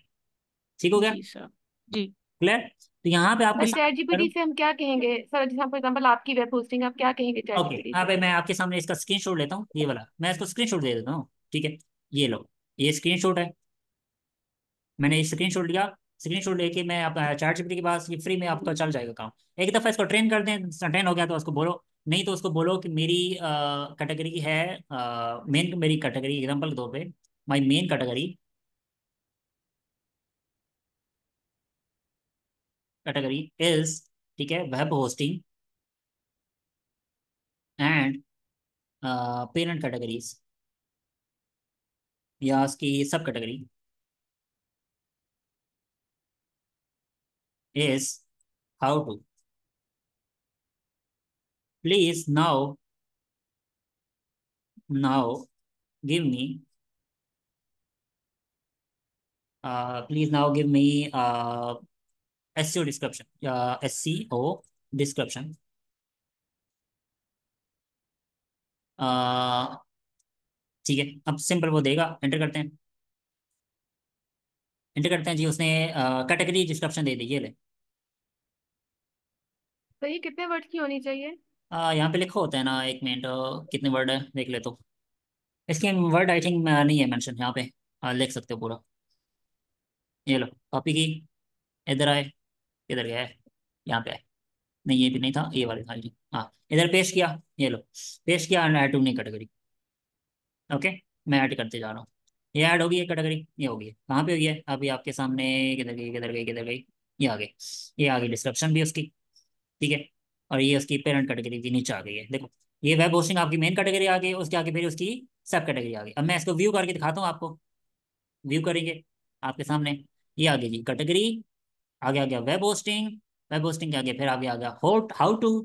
ठीक हो गया जी क्लियर तो यहाँ पे आपको अच्छा, से हम क्या कहेंगे सर फॉर एग्जांपल आपकी वेब होस्टिंग आप क्या कहेंगे ओके okay, मैं आपके सामने इसका स्क्रीनशॉट लेता हूँ ये वाला मैं इसको स्क्रीनशॉट दे देता हूँ ठीक है ये लो ये स्क्रीन है मैंने स्क्रीन लिया स्क्रीनशॉट लेके मैं आप चार्ट जीपीटी के पास ये फ्री में आपका चल जाएगा काम एक दफ़ा इसको ट्रेन कर दें ट्रेन हो गया तो उसको बोलो नहीं तो उसको बोलो कि मेरी कैटेगरी है मेन मेरी कैटेगरी एग्जाम्पल के तौर पर my main category category is ठीक है web hosting and parent categories या इसकी sub category is how to please now now give me please now give me S C O description S C O description ठीक है अब simple वो देगा enter करते हैं एंटर करते हैं जी उसने कैटेगरी डिस्क्रिप्शन दे दी ये ले तो ये कितने वर्ड की होनी चाहिए आ, यहाँ पे लिखा होता है ना एक मिनट कितने वर्ड है देख ले तो इसके वर्ड आई थिंक नहीं है मेंशन यहाँ पे आ, लिख सकते हो पूरा ये लो कॉपी की इधर आए इधर गया है यहाँ पे आए नहीं ये भी नहीं था ये वाले था हाँ इधर पेश किया ये लो पेश किया एड टू नहीं कैटेगरी ओके मैं ऐड करते जा रहा हूँ ये ऐड होगी एक कैटेगरी ये होगी कहाँ पे हुई है अभी आपके सामने किधर गई किधर गई किधर गई ये आ गई ये आ गई डिस्क्रिप्शन भी उसकी ठीक है और ये उसकी पेरेंट कैटेगरी की नीचे आ गई है देखो ये वेब होस्टिंग आपकी मेन कैटेगरी आ गई उसके आगे फिर उसकी सब कैटेगरी आ गई अब मैं इसको व्यू करके दिखाता हूँ आपको व्यू करेंगे आपके सामने ये आ गई जी कैटेगरी आगे आ गया वेब होस्टिंग वेब होस्टिंग के आगे फिर आगे आ गया हाउ टू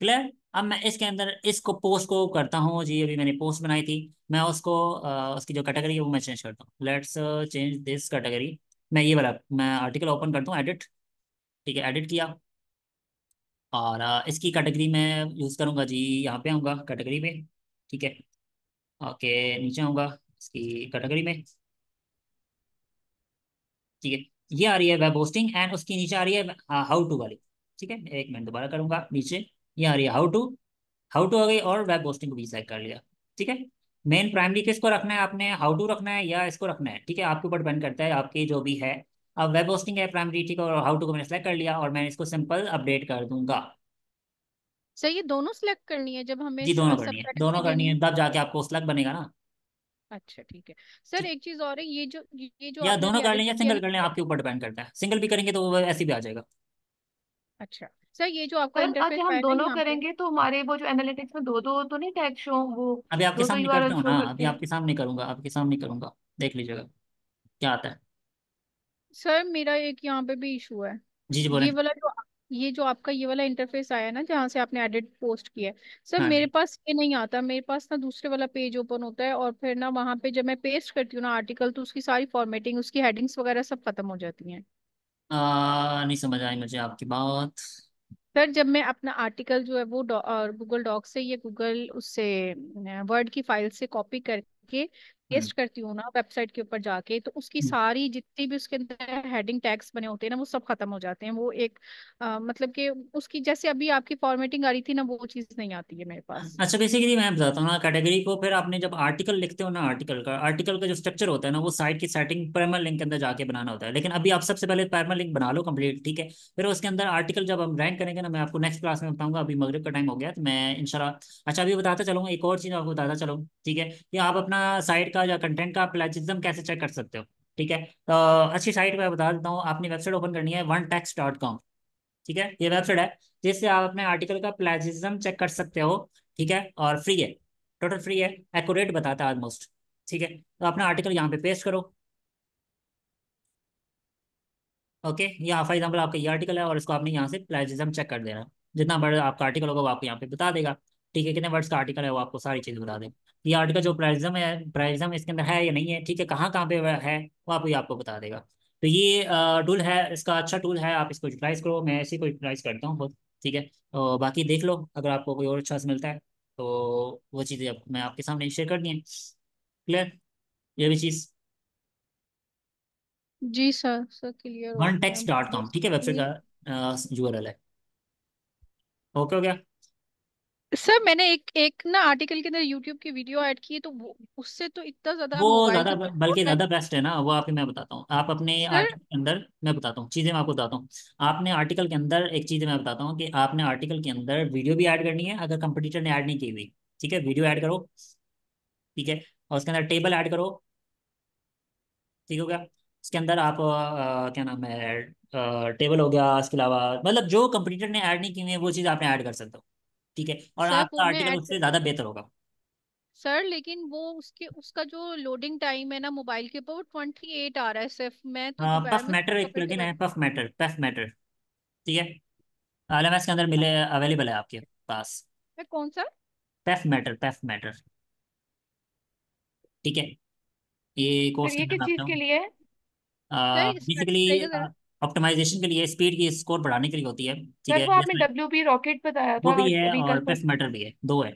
क्लियर अब मैं इसके अंदर इसको पोस्ट को करता हूँ जी अभी मैंने पोस्ट बनाई थी मैं उसको आ, उसकी जो कैटेगरी है वो मैं चेंज करता हूँ लेट्स चेंज दिस कैटेगरी मैं ये वाला मैं आर्टिकल ओपन करता हूँ एडिट ठीक है एडिट किया और आ, इसकी कैटेगरी मैं यूज़ करूँगा जी यहाँ पे आऊँगा कैटेगरी पे ठीक है ओके नीचे आऊँगा इसकी कैटेगरी में ठीक है ये आ रही है वेब होस्टिंग एंड उसकी नीचे आ रही है हाउ टू वाली ठीक है एक मिनट दोबारा करूँगा नीचे यहाँ आ रही है हाउ टू हाउ टू आ गई और वेब होस्टिंग को भी चेक कर लिया ठीक है मेन प्राइमरी किसको रखना है आपने हाउ टू रखना है या इसको रखना है ठीक है आपके ऊपर डिपेंड करता है आपकी जो भी है अब वेब होस्टिंग है प्राइमरी ठीक है और हाउ टू को मैंने सेलेक्ट कर लिया और मैं इसको सिंपल अपडेट कर दूंगा सर ये दोनों सेलेक्ट करनी है जब हमें जी दोनों करनी है दोनों करनी है तब जाके आपको सेलेक्ट बनेगा ना अच्छा ठीक है सर एक चीज और है ये जो ये जो या दोनों कर लें या सिंगल कर लें आपके ऊपर डिपेंड करता है सिंगल भी करेंगे तो वो ऐसे भी आ जाएगा अच्छा सर ये जो आपका इंटरफेस हम दोनों करेंगे तो हमारे वो जो एनालिटिक्स में दो दो तो नहीं टैग शो वो अभी आपके सामने करता हूं हां अभी आपके सामने करूंगा आपके सामने करूंगा देख लीजिएगा क्या आता है सर मेरा एक यहाँ पे भी इशू है जी जी बोलें ये वाला जो ये जो आपका ये वाला इंटरफेस आया ना जहाँ से आपने एडिट पोस्ट किया है सर हाँ मेरे पास ये नहीं आता मेरे पास ना दूसरे वाला पेज ओपन होता है और फिर ना वहाँ पे जब मैं पेस्ट करती हूँ ना आर्टिकल तो उसकी सारी फॉर्मेटिंग उसकी हेडिंग्स वगैरह सब खत्म हो जाती है आ, नहीं समझ आई मुझे आपकी बात सर जब मैं अपना आर्टिकल जो है वो गूगल डॉक से या गूगल उससे वर्ड की फाइल से कॉपी करके पेस्ट हम्म। करती हूँ ना वेबसाइट के ऊपर जाके तो उसकी हम्म। सारी जितनी भी उसके अंदर हेडिंग टैक्स बने होते हैं ना वो सब खत्म हो जाते हैं वो एक आ, मतलब कि उसकी जैसे अभी आपकी फॉर्मेटिंग आ रही थी ना वो चीज नहीं आती है मेरे पास अच्छा बेसिकली मैं बताता हूँ ना कैटेगरी को फिर आपने जब आर्टिकल लिखते हो ना आर्टिकल का आर्टिकल का जो स्ट्रक्चर होता है ना वो साइट की सेटिंग प्राइमर लिंक के अंदर जाके बनाना होता है लेकिन अभी आप सबसे पहले प्राइमर लिंक बना लो कंप्लीट ठीक है फिर उसके अंदर आर्टिकल जब हम रैंक करेंगे ना मैं आपको नेक्स्ट क्लास में बताऊंगा अभी मगरब का टाइम हो गया तो मैं इनशाला अच्छा अभी बताता चलूंगा एक और चीज आपको बताता चलूँ ठीक है कि आप अपना साइट का या कंटेंट का प्लेजिज्म कैसे चेक कर सकते हो ठीक है तो अच्छी साइट मैं बता देता हूँ आपने वेबसाइट ओपन करनी है वन टेक्स डॉट कॉम ठीक है ये वेबसाइट है जिससे आप अपने आर्टिकल का प्लेजिज्म चेक कर सकते हो ठीक है और फ्री है टोटल फ्री है एक्यूरेट बताता है ऑलमोस्ट ठीक है तो अपना आर्टिकल यहाँ पे पेस्ट करो ओके यहाँ फॉर एग्जाम्पल आपका ये आर्टिकल है और इसको आपने यहाँ से प्लेजिज्म चेक कर देना जितना बड़ा आपका आर्टिकल होगा वो आपको यहाँ पे बता देगा ठीक है कितने वर्ड्स का आर्टिकल है वो आपको सारी चीज़ बता देगा ये आर्ट का जो प्राइजम है प्राइजम इसके अंदर है या नहीं है ठीक है कहाँ कहाँ पे है वो आप आपको बता देगा तो ये टूल है इसका अच्छा टूल है आप इसको यूटिलाइज करो मैं ऐसे को यूटिलाइज करता हूँ बहुत ठीक है और तो बाकी देख लो अगर आपको कोई और अच्छा मिलता है तो वो चीज़ें आप, मैं आपके सामने शेयर कर दी है क्लियर ये भी चीज़ जी sir sir clear one tex dot com ठीक है वेबसाइट का यूआरएल है ओके हो गया सर मैंने एक एक ना आर्टिकल के अंदर यूट्यूब की वीडियो ऐड की है तो वो उससे तो इतना ज्यादा वो मोबाइल ज्यादा तो ब- बल्कि ज्यादा बेस्ट है ना वो आपके मैं बताता हूँ आप अपने सर आर्टिकल के अंदर मैं बताता हूँ चीजें मैं आपको बताता हूँ आपने आर्टिकल के अंदर एक चीज मैं बताता हूँ कि आपने आर्टिकल के अंदर वीडियो भी ऐड करनी है अगर कंपटीटर ने ऐड नहीं की हुई ठीक है वीडियो ऐड करो ठीक है और उसके अंदर टेबल ऐड करो ठीक हो गया उसके अंदर आप आ, क्या नाम है टेबल हो गया इसके अलावा मतलब जो कंपटीटर ने ऐड नहीं की हुई है वो चीज़ आपने ऐड कर सकते हो ठीक है और सर, आपका आर्टिकल उससे ज्यादा बेहतर होगा सर लेकिन वो उसके उसका जो लोडिंग टाइम है ना मोबाइल के ऊपर वो ट्वेंटी एट आ रहा है सिर्फ मैं तो हाँ, पफ तो मैटर एक प्लगइन है पफ मैटर पफ मैटर ठीक है आरएमएस के अंदर मिले अवेलेबल है आपके पास कौन सा पफ मैटर पफ मैटर ठीक है ये कोर्स ये किस चीज के लिए है बेसिकली ऑप्टिमाइजेशन के लिए स्पीड की स्कोर बढ़ाने के लिए होती है ठीक है आपने डब्ल्यूपी रॉकेट बताया था वो भी है और पेस मैटर भी है दो है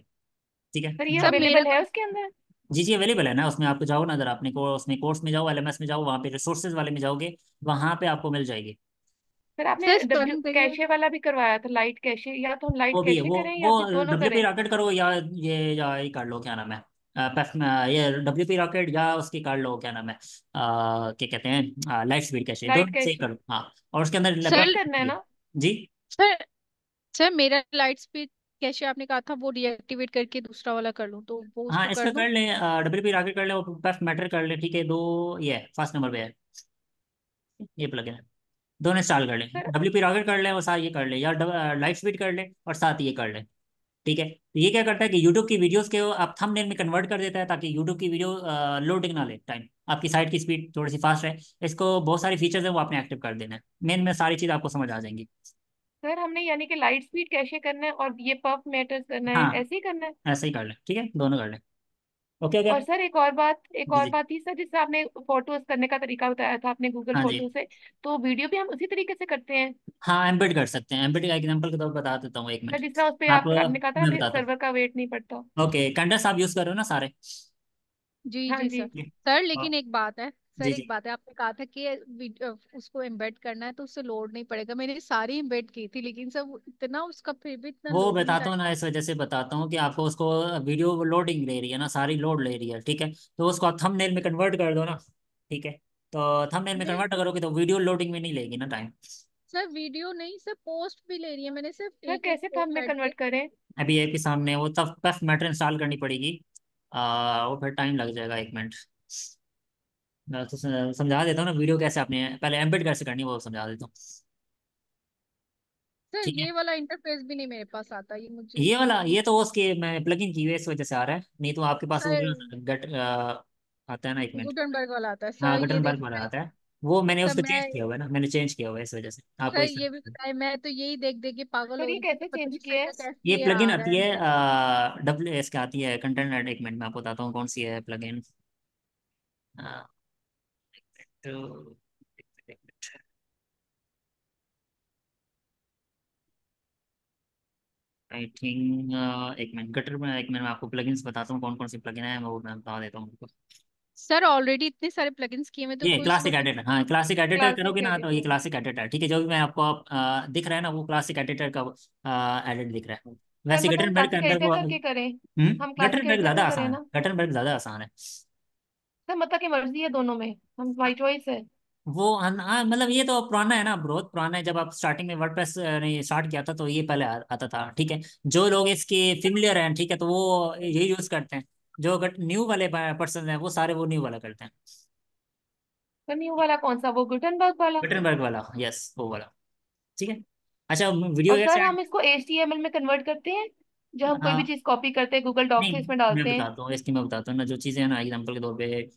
ठीक है सर ये अवेलेबल है तो- उसके अंदर जी जी अवेलेबल है ना उसमें आपको जाओ ना अगर आपने को उसमें कोर्स में जाओ एलएमएस में जाओ वहाँ पे रिसोर्सेज वाले में जाओगे वहाँ पे आपको मिल जाएगी सर आपने डब्ल्यू कैशे वाला भी करवाया था लाइट कैशे या तो हम लाइट कैशे करें या दोनों करें रॉकेट करो या ये या ये कर लो क्या नाम है ये डब्ल्यू पी रॉकेट या उसकी कर लो क्या नाम है क्या कहते हैं लाइट स्पीड कैसे दोनों से करो हाँ और उसके अंदर सर करना है ना जी सर सर मेरा लाइट स्पीड कैसे आपने कहा था वो रिएक्टिवेट करके दूसरा वाला कर लूँ तो वो हाँ इसका कर, कर ले डब्ल्यू पी रॉकेट कर ले और मैटर कर ले ठीक है दो ये फर्स्ट नंबर पे है ये प्लग है दोनों इंस्टॉल कर ले डब्ल्यू पी रॉकेट कर ले और साथ ये कर ले या लाइट स्पीड कर ले और साथ ये कर ले ठीक है तो ये क्या करता है कि यूट्यूब की वीडियोस के आप थंबनेल में कन्वर्ट कर देता है ताकि यूट्यूब की वीडियो लोडिंग ना ले टाइम आपकी साइट की स्पीड थोड़ी सी फास्ट रहे इसको बहुत सारे फीचर्स हैं वो आपने एक्टिव कर देना है मेन में सारी चीज़ आपको समझ आ जाएंगी सर हमने यानी कि लाइट स्पीड कैसे करना है और ये पफ मैटर करना है हाँ, ऐसे ही करना है ऐसे ही कर लें ठीक है दोनों कर लें ओके okay, और सर एक और बात एक और बात थी सर जैसे आपने फोटोज करने का तरीका बताया था आपने गूगल हाँ फोटो से तो वीडियो भी हम उसी तरीके से करते हैं हाँ एम्बेड कर सकते हैं एम्बेड का एग्जांपल के तौर पर बता देता हूँ एक मिनट जिसका उस पे आप आप आपने कहा था मैं हमें तो। सर्वर का वेट नहीं पड़ता ओके कैंडस आप यूज कर रहे हो ना सारे जी हाँ जी जी सर सर हाँ। लेकिन एक बात है सर जी एक बात है आपने कहा था कि उसको एम्बेड करना है तो उससे लोड नहीं पड़ेगा मैंने सारी एम्बेड की थी लेकिन सर इतना उसका फिर भी इतना वो बताता हूँ ना इस वजह से बताता हूँ कि आपको उसको वीडियो लोडिंग ले रही है ना सारी लोड ले रही है ठीक है तो उसको आप थंबनेल में कन्वर्ट कर दो ना ठीक है तो थंबनेल में कन्वर्ट करोगे तो वीडियो लोडिंग में नहीं लेगी ना टाइम सर वीडियो नहीं सर पोस्ट भी ले रही है मैंने सिर्फ सर कैसे थंबनेल में कन्वर्ट करें अभी एक के सामने वो तब पेफ मैटर इंस्टॉल करनी पड़ेगी वो फिर टाइम लग जाएगा एक मिनट मैं तो समझा देता हूँ ना वीडियो कैसे आपने पहले एम्बेड कैसे करनी है वो समझा देता हूँ सर ठीक है वाला इंटरफेस भी नहीं मेरे पास आता ये मुझे ये वाला ये तो उसके मैं प्लगइन की इस वजह से आ रहा है नहीं तो आपके पास वो सर गट आता है ना एक मिनट गुटनबर्ग वाला आता है हाँ, सर हाँ ये गटनबर्ग देखो वाला मैं आता है वो मैंने सर उसको चेंज किया हुआ है ना मैंने चेंज किया हुआ है इस वजह से आपको सर इस ये भी बताए मैं तो यही देख देख के पागल हो गई कैसे पता चेंज नहीं किया है ये ये कैसे प्लगइन आती है डब्ल्यू एस के आती है कंटेंट मैनेजमेंट में आपको बताता हूँ कौन सी है plugin to I think uh, एक मिनट गटर में एक मिनट मैं आपको प्लगइन्स बताता हूँ कौन कौन से प्लगइन है वो मैं बता देता हूँ सर ऑलरेडी इतने सारे प्लगइन्स किए मैं तो ये क्लासिक एडिटर हाँ क्लासिक एडिटर करोगे ना तो ये क्लासिक एडिटर ठीक है जो भी मैं आपको आप, आ, uh, दिख रहा है ना वो क्लासिक एडिटर का एडिट uh, दिख रहा है वैसे गटरबर्ग मतलब के अंदर वो हम गटरबर्ग ज्यादा आसान है गटरबर्ग ज्यादा आसान है सर माता की मर्जी है दोनों में हम हमारी चॉइस है वो हाँ, मतलब ये तो पुराना है ना बहुत पुराना है जब आप स्टार्टिंग में वर्डप्रेस ने स्टार्ट किया था तो ये पहले आ, आता था ठीक है जो लोग इसके फेमिलियर हैं ठीक है तो वो ये यूज करते हैं जो अगर न्यू वाले पर्सन हैं वो सारे वो न्यू वाला करते हैं तो न्यू वाला कौन सा वो गुटनबर्ग वाला गुटनबर्ग वाला यस वो वाला ठीक है अच्छा वीडियो और सर हम इसको एचटीएमएल में कन्वर्ट करते हैं जो हम कोई भी हाँ। चीज कॉपी करते हैं गूगल डॉक्स में इसमें डालते मैं बताता हूँ इसकी मैं बताता हूँ ना जो चीजें ना एग्जाम्पल के तौर पे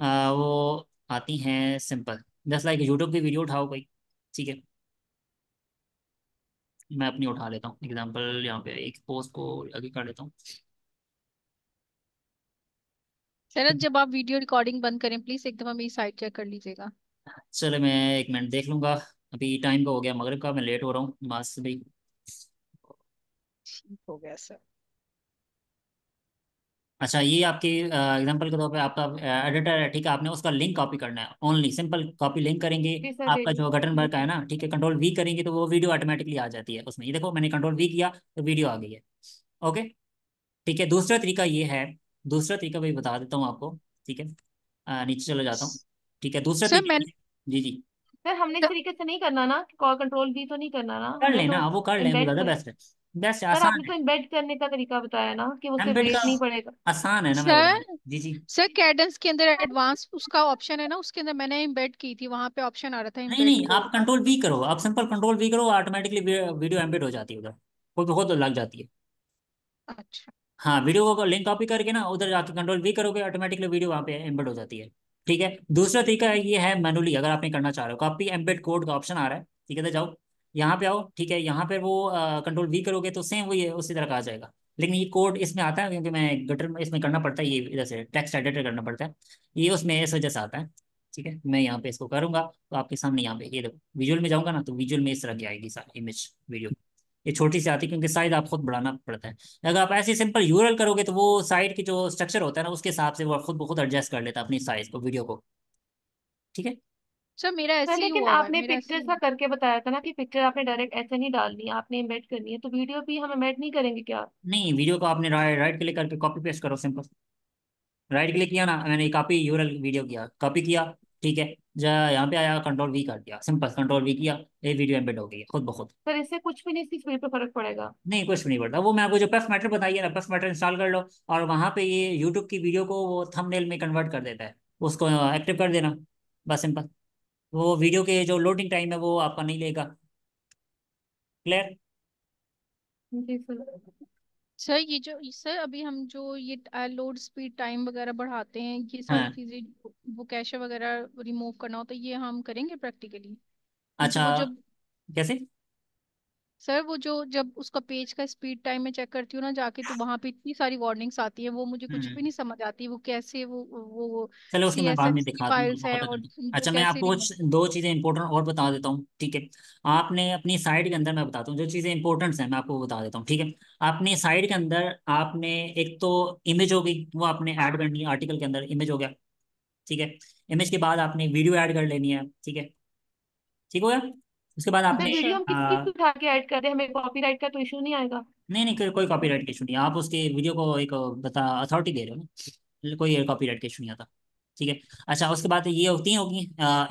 आ, वो आती हैं सिंपल जस्ट लाइक यूट्यूब की वीडियो उठाओ कोई ठीक है मैं अपनी उठा लेता हूँ एग्जाम्पल यहाँ पे एक पोस्ट को आगे कर लेता हूँ शरद जब आप वीडियो रिकॉर्डिंग बंद करें प्लीज एक दफा मेरी साइट चेक कर लीजिएगा चलो मैं एक मिनट देख लूंगा अभी टाइम का तो हो गया मगरब का मैं लेट हो रहा हूँ नमाज से भाई ठीक हो गया सर अच्छा ये आपके एग्जांपल के तौर पे आपका एडिटर है ठीक है आपने उसका लिंक कॉपी करना है ओनली सिंपल कॉपी लिंक करेंगे आपका जो गटनबर्ग का है ना ठीक है कंट्रोल वी करेंगे तो वो वीडियो ऑटोमेटिकली आ जाती है उसमें ये देखो मैंने कंट्रोल वी किया तो वीडियो आ गई है ओके ठीक है दूसरा तरीका ये है दूसरा तरीका भी बता देता हूँ आपको ठीक है नीचे चले जाता हूँ ठीक है दूसरा सर मैंने जी जी सर हमने तरीके से नहीं करना ना कॉल कंट्रोल भी तो नहीं करना ना कर लेना हाँ, वो कर लेना ज्यादा बेस्ट है बस सर आसान आपने तो है एम्बेड करने का तरीका बताया ना कि वो सिर्फ वेट का नहीं पड़ेगा आसान है ना मैं बता सर जी जी सर कैडेंस के अंदर एडवांस उसका ऑप्शन है ना उसके अंदर मैंने एम्बेड की थी वहां पे ऑप्शन आ रहा था नहीं एम्बेड नहीं आप कोड कंट्रोल वी करो आप सिंपल कंट्रोल वी करो ऑटोमेटिकली वीडियो एम्बेड हो जाती है उधर वो बहुत तो लग जाती है अच्छा हाँ वीडियो को लिंक कॉपी करके ना उधर जाके कंट्रोल वी करोगे ऑटोमेटिकली वीडियो वहाँ पे एम्बेड हो जाती है ठीक है दूसरा तरीका ये है मैनुअली अगर आप नहीं करना चाह रहे हो कॉपी एम्बेड कोड का ऑप्शन आ रहा है ठीक है तो जाओ यहाँ पे आओ ठीक है यहाँ पे वो कंट्रोल वी करोगे तो सेम वही उसी तरह का आ जाएगा लेकिन ये कोड इसमें आता है क्योंकि मैं गटर में इसमें करना पड़ता है ये इधर से टेक्स्ट एडिटर करना पड़ता है ये उसमें इस वजह से आता है ठीक है मैं यहाँ पे इसको करूँगा तो आपके सामने यहाँ पे ये देखो विजुअल में जाऊँगा ना तो विजुअल में इस तरह की आएगी सारी इमेज वीडियो ये छोटी सी आती है क्योंकि साइज आप खुद बढ़ाना पड़ता है अगर आप ऐसे सिंपल यूरल करोगे तो वो साइड की जो स्ट्रक्चर होता है ना उसके हिसाब से वो खुद बहुत एडजस्ट कर लेता है अपनी साइज को वीडियो को ठीक है सर मेरा ऐसे ही लेकिन हुआ है आपने मेरा ऐसे पिक्चर ही सा हुआ करके बताया था ना कि पिक्चर आपने डायरेक्ट ऐसे नहीं डालनी आपने एम्बेड करनी है तो वीडियो भी हम एम्बेड नहीं करेंगे क्या नहीं वीडियो को आपने राइट राइट क्लिक करके कॉपी पेस्ट करो सिंपल राइट क्लिक किया ना मैंने कॉपी यूरल वीडियो किया कॉपी किया ठीक है जा यहाँ पे आया कंट्रोल वी कर दिया सिंपल कंट्रोल वी किया ये वीडियो एम्बेड हो गई है, खुद ब खुद पर इससे कुछ भी नहीं इसकी स्पीड पे फर्क पड़ेगा नहीं कुछ भी नहीं पड़ता वो मैं आपको जो पफ मैटर बताइए ना पफ मैटर इंस्टॉल कर लो और वहाँ पे ये यूट्यूब की वीडियो को वो थंबनेल में कन्वर्ट कर देता है उसको एक्टिव कर देना बस सिंपल वो वीडियो के जो लोडिंग टाइम है वो आपका नहीं लेगा क्लियर सर ये जो सर अभी हम जो ये लोड स्पीड टाइम वगैरह बढ़ाते हैं ये सारी हाँ। चीजें वो कैशे वगैरह रिमूव करना हो तो ये हम करेंगे प्रैक्टिकली अच्छा जब कैसे सर वो जो जब उसका पेज का स्पीड टाइम में चेक करती हूँ ना जाके तो वहां पे इतनी सारी वार्निंग्स आती हैं वो मुझे कुछ हम्म। भी हम्म नहीं समझ आती वो कैसे वो वो चलो उसको सी मैं एस बाद में एफ सी दिखाता हूँ फाइल्स है बहुत और अच्छा वो अच्छा मैं कैसे आपको कुछ रिमूव दो चीज़ें इंपॉर्टेंट और बता देता हूँ ठीक है आपने अपनी साइड के अंदर मैं बताता हूँ जो चीज़ें इंपॉर्टेंट हैं मैं आपको बता देता हूँ ठीक है आपने साइड के अंदर आपने एक तो इमेज होगी वो आपने ऐड करनी है आर्टिकल के अंदर इमेज हो गया ठीक है इमेज के बाद आपने वीडियो ऐड कर लेनी है ठीक है ठीक हो गया उसके बाद आपने वीडियो हम किसकी भी उठा के ऐड कर रहे हमें कॉपीराइट का तो इशू नहीं आएगा नहीं नहीं कोई कोई कॉपीराइट का इशू नहीं आप उसके वीडियो को एक बता अथॉरिटी दे रहे हो ना कोई कॉपीराइट का इशू नहीं आता ठीक है अच्छा उसके बाद ये होती होगी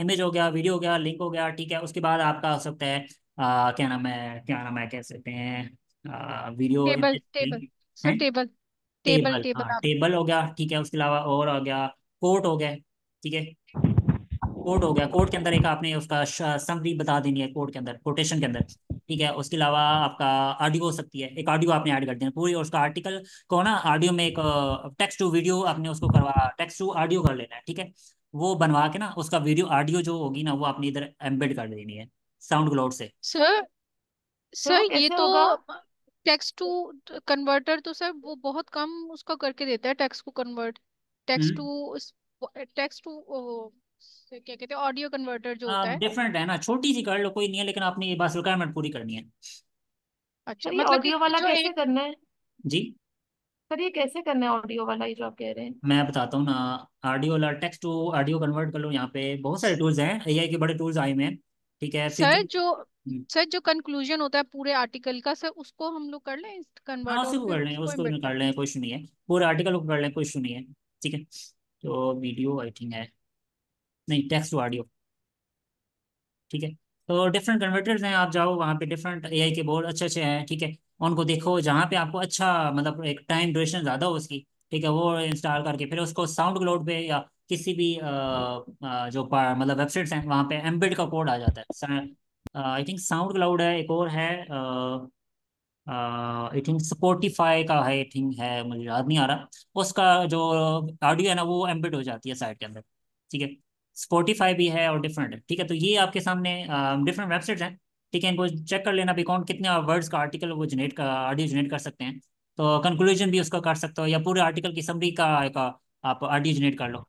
इमेज हो गया वीडियो हो गया लिंक हो गया ठीक है उसके बाद आपका हो सकता है आ, क्या नाम है क्या नाम है कह सकते हैं video table table sir table table table table हो गया ठीक है उसके अलावा और हो गया कोर्ट हो गया ठीक है कोड हो गया कोड के अंदर एक आपने उसका समरी बता देनी है कोड के अंदर कोटेशन के अंदर ठीक है उसके अलावा आपका ऑडियो हो सकती है एक ऑडियो आपने ऐड कर देना पूरी और उसका आर्टिकल को ना ऑडियो में एक टेक्स्ट टू वीडियो आपने उसको करवा टेक्स्ट टू ऑडियो कर लेना है ठीक है वो बनवा के ना उसका वीडियो ऑडियो जो होगी ना वो आपने इधर एम्बेड कर देनी है साउंड क्लाउड से सर सर तो ये तो टेक्स्ट टू कन्वर्टर तो सर वो बहुत कम उसका करके देता है टेक्स्ट को convert text to text to तो क्या कहते हैं ऑडियो कन्वर्टर जो हाँ, होता है डिफरेंट है ना छोटी सी कर लो कोई नहीं है लेकिन आपने ये बस रिक्वायरमेंट पूरी करनी है अच्छा मतलब ऑडियो वाला कैसे करना है जी सर ये कैसे करना है ऑडियो वाला ये जो आप कह रहे हैं मैं बताता हूँ ना ऑडियो वाला टेक्स्ट टू ऑडियो कन्वर्ट कर लो यहाँ पे बहुत सारे टूल्स हैं एआई के बड़े टूल्स आए हुए हैं ठीक है हम्म। सर जो सर जो कंक्लूजन होता है पूरे आर्टिकल का सर उसको हम लोग कर लें कन्वर्ट हाँ उसको कर लें उसको कर लें कोई इशू नहीं है पूरे आर्टिकल को कर लें कोई इशू नहीं है ठीक है तो वीडियो आई थिंक है नहीं टेक्स टू ऑडियो ठीक है तो डिफरेंट कन्वर्टर्स हैं आप जाओ वहाँ पे डिफरेंट एआई के बोर्ड अच्छे अच्छे हैं ठीक है उनको देखो जहाँ पे आपको अच्छा मतलब एक टाइम ड्यूरेशन ज़्यादा हो उसकी ठीक है वो इंस्टॉल करके फिर उसको साउंड क्लाउड पे या किसी भी आ, आ, जो मतलब वेबसाइट्स हैं वहाँ पे एम्बेड का कोड आ जाता है आई थिंक साउंड क्लाउड है एक और है आई थिंक स्पोटिफाई का है आई थिंक है मुझे याद नहीं आ रहा उसका जो ऑडियो है ना वो एम्बेड हो जाती है साइट के अंदर ठीक है स्पोटिफाई भी है और डिफरेंट ठीक है तो ये आपके सामने डिफरेंट वेबसाइट्स हैं ठीक है इनको चेक कर लेना भी कौन कितने वर्ड्स का आर्टिकल वो जनरेट ऑडियो जनरेट कर सकते हैं तो कंक्लूजन भी उसका कर सकते हो या पूरे आर्टिकल की समरी का एक आप ऑडियो जनरेट कर लो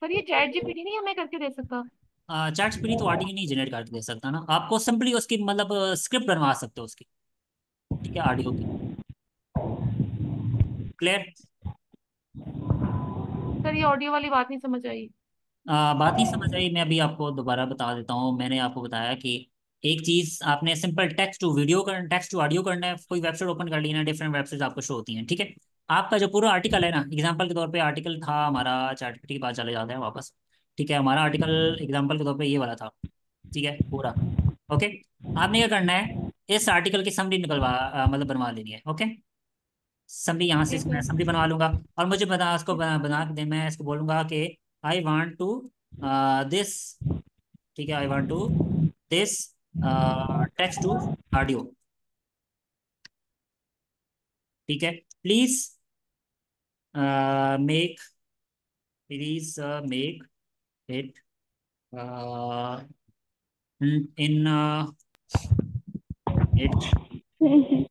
पर ये चैट जीपीटी नहीं हमें करके दे सकता चैट जीपीटी तो ऑडियो नहीं जनरेट करके दे सकता ना आपको सिंपली उसकी मतलब स्क्रिप्ट बनवा सकते हो उसकी ठीक है ऑडियो की क्लियर सर ये ऑडियो वाली बात नहीं समझ आई आ, बात नहीं समझ आई मैं अभी आपको दोबारा बता देता हूँ मैंने आपको बताया कि एक चीज आपने सिंपल टेक्स्ट टू वीडियो करना टेक्स्ट टू ऑडियो करना है कोई वेबसाइट ओपन कर लेना डिफरेंट वेबसाइट आपको शो होती हैं ठीक है आपका जो पूरा आर्टिकल है ना एग्जाम्पल के तौर पे आर्टिकल था हमारा चैट की बात चले जाते हैं वापस ठीक है हमारा आर्टिकल एग्जाम्पल के तौर पर ये वाला था ठीक है पूरा ओके आपने क्या करना है इस आर्टिकल की समरी निकलवा मतलब बनवा लेनी है ओके समरी यहाँ से मैं समरी बनवा लूंगा और मुझे बता इसको बना बना दे मैं इसको बोलूंगा कि आई वॉन्ट टू दिस ठीक है I want to this text to audio ठीक है please make please make it in it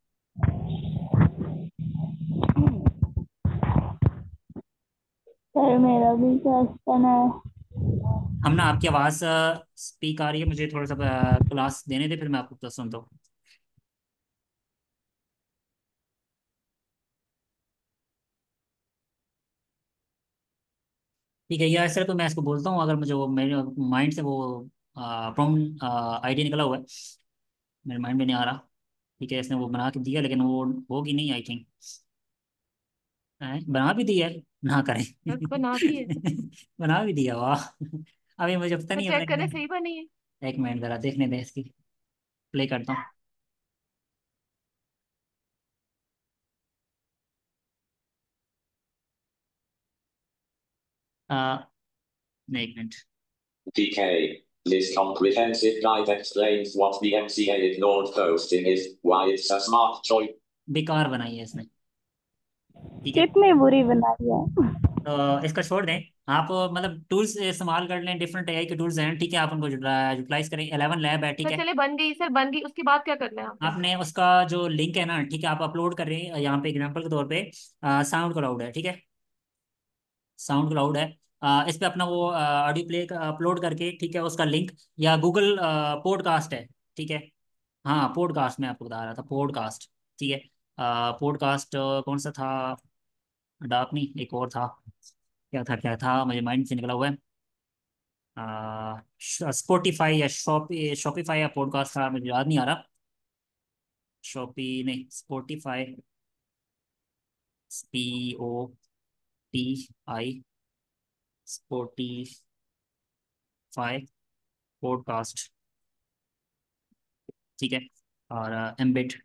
sir मेरा भी क्वेश्चन है हम ना आपकी आवाज स्पीक आ रही है मुझे थोड़ा सा क्लास देने दे फिर मैं आपको क्वेश्चन दो ठीक है यार सर तो मैं इसको बोलता हूँ अगर मुझे वो मेरे माइंड से वो प्रॉब्लम आइडिया निकला हुआ है मेरे माइंड में नहीं आ रहा ठीक है इसने वो बना के दिया लेकिन वो होगी नहीं आई थिंक बना भी दिया है ना करें बना बना भी दिया वाह अभी मुझे पता नहीं चेक करें सही बनी है एक मिनट जरा देखने दें इसकी प्ले करता हूँ Uh, एक minute. DK. This comprehensive guide explains what the MCA ignored posting is, why it's a smart choice. बेकार बनाई है इसने ठीक है कितनी बुरी बनाई है तो इसको छोड़ दें आप मतलब टूल्स इस्तेमाल कर लें डिफरेंट एआई के टूल्स हैं ठीक है आप उनको यूटिलाइज करें इलेवन लैब है ठीक तो है चलिए बन गई सर बन गई उसके बाद क्या करना है आप? आपने उसका जो लिंक है ना ठीक है आप अपलोड कर रहे हैं यहाँ पे एग्जांपल के तौर पे साउंड क्लाउड है ठीक है साउंड क्लाउड है आ, इस पे अपना वो ऑडियो प्ले अपलोड करके ठीक है उसका लिंक या गूगल पॉडकास्ट है ठीक है हाँ पॉडकास्ट में आपको बता रहा था पॉडकास्ट ठीक है पॉडकास्ट कौन सा था डार्क नहीं एक और था क्या था क्या था मुझे माइंड से निकला हुआ है स्पोटिफाई या शॉपी शॉपीफाई या पॉडकास्ट था मुझे याद नहीं आ रहा शॉपी नहीं Spotify P O T I Spotify podcast ठीक है और एम्बेड uh,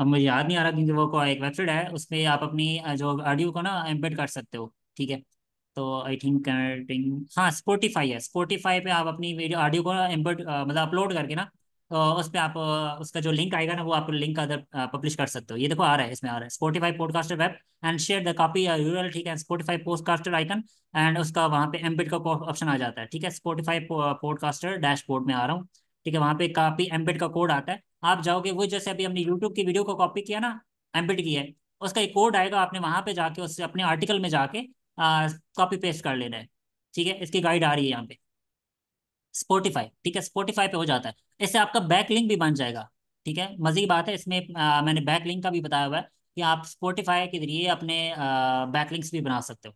अब मुझे याद नहीं आ रहा क्योंकि वो एक वेबसाइट है उसमें आप अपनी जो ऑडियो को ना एम्बेड कर सकते हो ठीक है तो आई थिंक हाँ स्पोटिफाई है स्पोटिफाई पे आप अपनी वीडियो ऑडियो को एम्बेड मतलब अपलोड करके ना तो उस पर आप उसका जो लिंक आएगा ना वो आप लिंक अदर पब्लिश कर सकते हो ये देखो आ रहा है इसमें आ रहा है Spotify podcaster web and share the copy URL ठीक है स्पोटिफाई पॉडकास्टर आइकन एंड उसका वहाँ पे एम्पेड का ऑप्शन आ जाता है ठीक है स्पोटिफाई पॉडकास्टर डैशबोर्ड में आ रहा हूँ ठीक है वहाँ पे काफी एम्बेड का कोड आता है आप जाओगे वो जैसे अभी हमने यूट्यूब की वीडियो को कॉपी किया ना एम्बेड किया है उसका एक कोड आएगा आपने वहाँ पे जाके उससे अपने आर्टिकल में जाके कॉपी पेस्ट कर लेना है ठीक है इसकी गाइड आ रही है यहाँ पे स्पोटिफाई ठीक है स्पोटिफाई पे हो जाता है इससे आपका बैक लिंक भी बन जाएगा ठीक है मजी बात है इसमें आ, मैंने बैक लिंक का भी बताया हुआ है कि आप स्पोटिफाई के जरिए अपने बैक लिंक्स भी बना सकते हो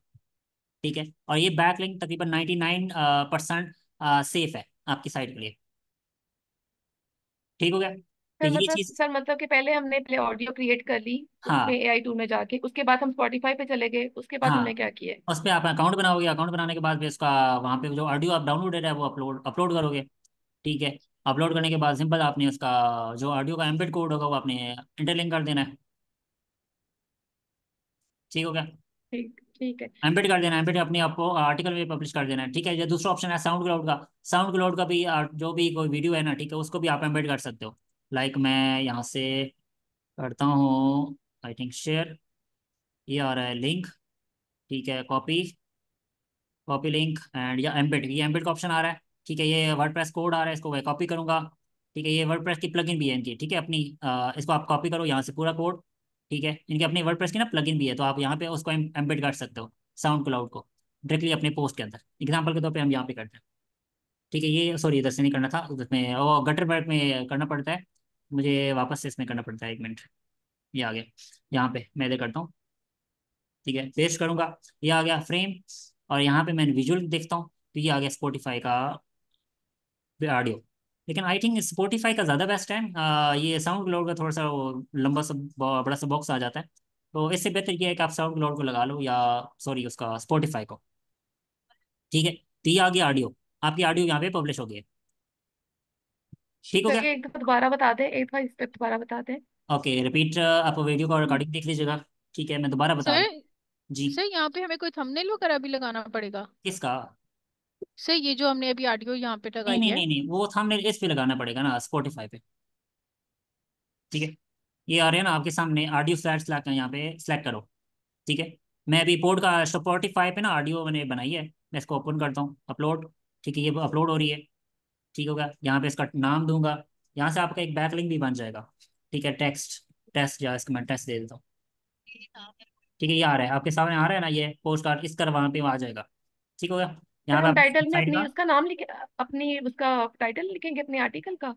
ठीक है और ये बैक लिंक तकरीबन नाइन्टी नाइन परसेंट सेफ है आपकी साइट के लिए ठीक हो गया तो ये मतलब चीज सर मतलब कि पहले हमने प्ले ऑडियो क्रिएट कर ली हाँ ए आई टूल में जाके उसके बाद हम स्पॉटीफाई पे चले गए उसके बाद हाँ हमने क्या किया उस पर आप अकाउंट बनाओगे अकाउंट बनाने के बाद फिर उसका वहाँ पे जो ऑडियो आप डाउनलोडेड है वो अपलोड अपलोड करोगे ठीक है अपलोड करने के बाद सिंपल आपने उसका जो ऑडियो का एम्बेड कोड होगा वो आपने इंटरलिंक कर देना है ठीक हो गया ठीक एमबेड एम्बेड कर देना एम्बेड अपने आपको आर्टिकल में पब्लिश कर देना ठीक है या दूसरा ऑप्शन है साउंड क्लाउड का साउंड क्लाउड का भी जो भी कोई वीडियो है ना ठीक है उसको भी आप एम्बेड कर सकते हो लाइक मैं यहाँ से करता हूँ आई थिंक शेयर ये आ रहा है लिंक ठीक है कॉपी कॉपी लिंक एंड या एम्बेड ये एम्बेड का ऑप्शन आ रहा है ठीक है ये प्रेस कोड आ रहा है इसको मैं कॉपी करूंगा ठीक है ये प्रेस की प्लगइन भी है इनकी ठीक है अपनी आ, इसको आप कॉपी करो यहाँ से पूरा कोड ठीक है इनके अपने वर्ड के ना प्लग भी है तो आप यहाँ पे उसको एम्बेड कर सकते हो साउंड क्लाउड को डायरेक्टली अपने पोस्ट के अंदर एग्जाम्पल के तौर पर हम यहाँ पे करते हैं ठीक है ये सॉरी इधर से नहीं करना था उधर में गटर वर्क में करना पड़ता है मुझे वापस से इसमें करना पड़ता है एक मिनट ये आ गया यहाँ पे मैं इधर करता हूँ ठीक है पेस्ट करूँगा ये आ गया फ्रेम और यहाँ पे मैं विजुअल देखता हूँ तो ये आ गया स्पोटिफाई का ऑडियो लेकिन आई थिंक स्पोटिफाई का ज़्यादा बेस्ट है आ, ये साउंड क्लाउड का थोड़ा सा लंबा सा बड़ा सा बॉक्स आ जाता है तो इससे बेहतर ये है कि आप साउंड क्लाउड को लगा लो या सॉरी उसका स्पोटिफाई को ठीक है तो ये आ गया ऑडियो आपकी ऑडियो यहाँ पे पब्लिश हो गई है ठीक हो गया एक दोबारा बता दे एक बार इस स्टेप दोबारा बता दे ओके रिपीट आप वीडियो का रिकॉर्डिंग देख लीजिएगा ठीक है मैं दोबारा बता सर जी सर यहाँ पे हमें कोई थंबनेल वगैरह भी लगाना पड़ेगा किसका सर ये जो हमने अभी ऑडियो यहाँ पे लगाई नहीं नहीं है नहीं नहीं वो हमने इस पे लगाना पड़ेगा ना स्पॉटिफाई पे ठीक है ये आ रहे हैं ना आपके सामने ऑडियो स्लैट स्लैट यहाँ पे सिलेक्ट करो ठीक है मैं अभी पोर्ट का स्पॉटिफाई पे ना ऑडियो मैंने बनाई है मैं इसको ओपन करता हूँ अपलोड ठीक है ये अपलोड हो रही है ठीक होगा यहाँ पे इसका नाम दूंगा यहाँ से आपका एक बैकलिंग भी बन जाएगा ठीक है टेक्स्ट टेस्ट या इसका मैं टेस्ट दे देता हूँ ठीक है ये आ रहा है आपके सामने आ रहा है ना ये पोस्ट कार्ड इसका वहाँ पे आ जाएगा ठीक होगा यहाँ सर टाइटल में अपनी साइड उसका नाम लिखे अपनी उसका टाइटल लिखेंगे अपने आर्टिकल का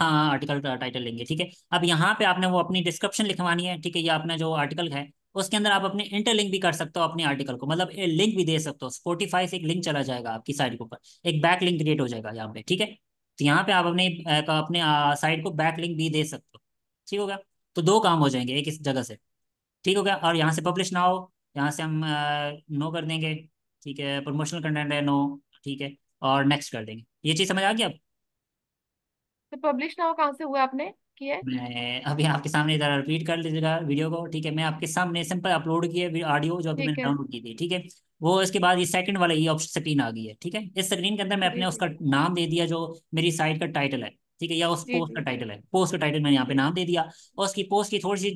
हाँ आर्टिकल का टाइटल लेंगे ठीक है अब यहाँ पे आपने वो अपनी डिस्क्रिप्शन लिखवानी है ठीक है ये अपना जो आर्टिकल है उसके अंदर आप अपने इंटरलिंक भी कर सकते हो अपने आर्टिकल को मतलब लिंक भी दे सकते हो स्पोटिफाई से एक लिंक चला जाएगा आपकी साइट के ऊपर एक बैक लिंक क्रिएट हो जाएगा यहाँ पे ठीक है तो यहाँ पे आप अपने अपने साइट को बैक लिंक भी दे सकते हो ठीक हो गया तो दो काम हो जाएंगे एक इस जगह से ठीक हो गया और यहाँ से पब्लिश ना हो यहाँ से हम नो कर देंगे ठीक है प्रमोशनल कंटेंट है नो ठीक है और नेक्स्ट कर देंगे ये चीज समझ आ गई आप तो पब्लिश नाउ कहाँ से हुआ आपने किया मैं अभी आपके सामने इधर रिपीट कर लीजिएगा वीडियो को ठीक है मैं आपके सामने सिंपल अपलोड किए ऑडियो जो अभी मैंने डाउनलोड की थी ठीक है वो इसके बाद ये सेकंड वाला ये ऑप्शन स्क्रीन आ गई है ठीक है इस स्क्रीन के अंदर मैं अपने उसका नाम दे दिया जो मेरी साइट का टाइटल है ठीक है या उस पोस्ट का टाइटल है पोस्ट का टाइटल मैंने यहाँ पे नाम दे दिया और उसकी पोस्ट की थोड़ी सी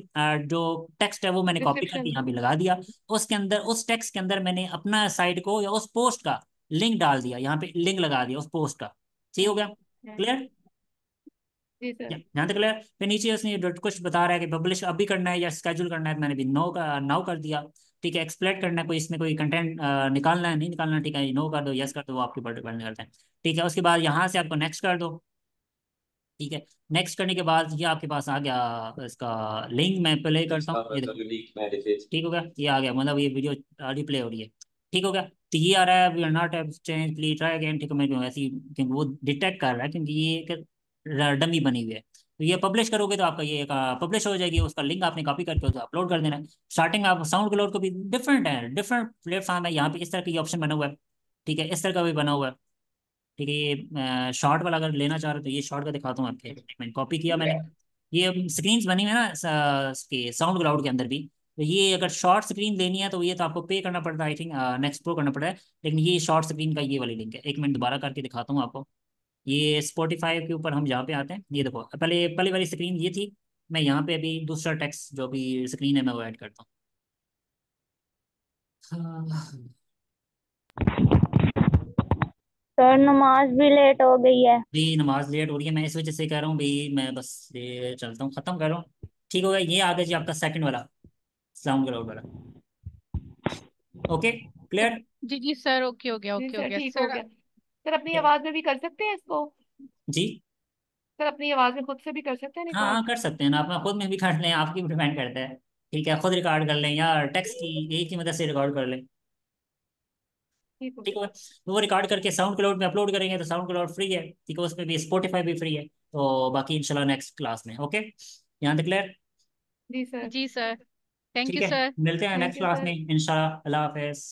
जो टेक्स्ट है वो मैंने कॉपी करके यहाँ पे लगा दिया उसके अंदर उस टेक्स्ट के अंदर मैंने अपना साइट को या उस पोस्ट का लिंक डाल दिया यहाँ पे लिंक लगा दिया उस पोस्ट का ठीक हो गया क्लियर यहाँ तक क्लियर फिर नीचे उसने कुछ बता रहा है कि पब्लिश अभी करना है या स्केड्यूल करना है तो मैंने भी नो का नाउ कर दिया ठीक है एक्सप्लेट करना है कोई इसमें कोई कंटेंट निकालना है नहीं निकालना ठीक है नो कर दो यस कर दो आपकी ऊपर डिपेंड करते हैं ठीक है उसके बाद यहाँ से आपको नेक्स्ट कर दो ठीक है नेक्स्ट करने के बाद ये आपके पास आ गया इसका लिंक मैं प्ले करता हूँ हाँ, तो ठीक हो गया ये आ गया मतलब ये वीडियो रिप्ले हो रही है ठीक हो गया तो ये आ रहा है we are not change please try again ठीक है ऐसी क्योंकि वो डिटेक्ट कर रहा है क्योंकि ये एक डमी बनी हुई है तो ये पब्लिश करोगे तो आपका ये पब्लिश हो जाएगी उसका लिंक आपने कॉपी करके उसको अपलोड कर देना है स्टार्टिंग में आप साउंड क्लोड को भी डिफरेंट है डिफरेंट प्लेटफॉर्म है यहाँ पे इस तरह के ऑप्शन बना हुआ है ठीक है इस तरह का भी बना हुआ है ठीक है ये शॉर्ट वाला अगर लेना चाह रहे हो तो ये शॉर्ट का दिखाता हूँ आपके मैंने कॉपी किया मैंने ये स्क्रीन बनी हुई है ना साउंड क्लाउड के अंदर भी तो ये अगर शॉर्ट स्क्रीन लेनी है तो ये तो आपको पे करना पड़ता है आई थिंक नेक्स्ट प्रो करना पड़ता है लेकिन ये शॉर्ट स्क्रीन का ये वाली लिंक है एक मिनट दोबारा करके दिखाता हूँ आपको ये स्पॉटिफाई के ऊपर हम जहाँ पे आते हैं ये देखो पहले पहले वाली स्क्रीन ये थी मैं यहाँ पे अभी दूसरा टेक्स जो भी स्क्रीन है मैं वो ऐड करता हूँ हाँ। सर नमाज भी लेट हो गई है भाई नमाज लेट हो रही है मैं इस वजह से कह रहा हूँ भाई मैं बस ये चलता हूँ खत्म कर रहा हूँ ठीक हो गया ये आ गया जी आपका सेकंड वाला साउंड क्लाउड वाला ओके क्लियर जी जी सर ओके हो गया ओके हो गया ठीक हो गया सर अपनी आवाज में भी कर सकते हैं इसको जी सर अपनी आवाज में खुद से भी कर सकते हैं तो हाँ हाँ कर सकते हैं ना आप खुद में भी कर लें आपकी डिपेंड करता है ठीक है खुद रिकॉर्ड कर लें या टेक्स्ट की यही की मदद से रिकॉर्ड कर लें ठीक है वो रिकॉर्ड करके साउंड क्लाउड में अपलोड करेंगे तो साउंड क्लाउड फ्री है ठीक है उसमें भी स्पोटिफाई भी फ्री है तो बाकी इंशाल्लाह नेक्स्ट क्लास में ओके यहाँ तक क्लियर जी सर जी सर थैंक यू सर मिलते हैं नेक्स्ट क्लास में इनशाला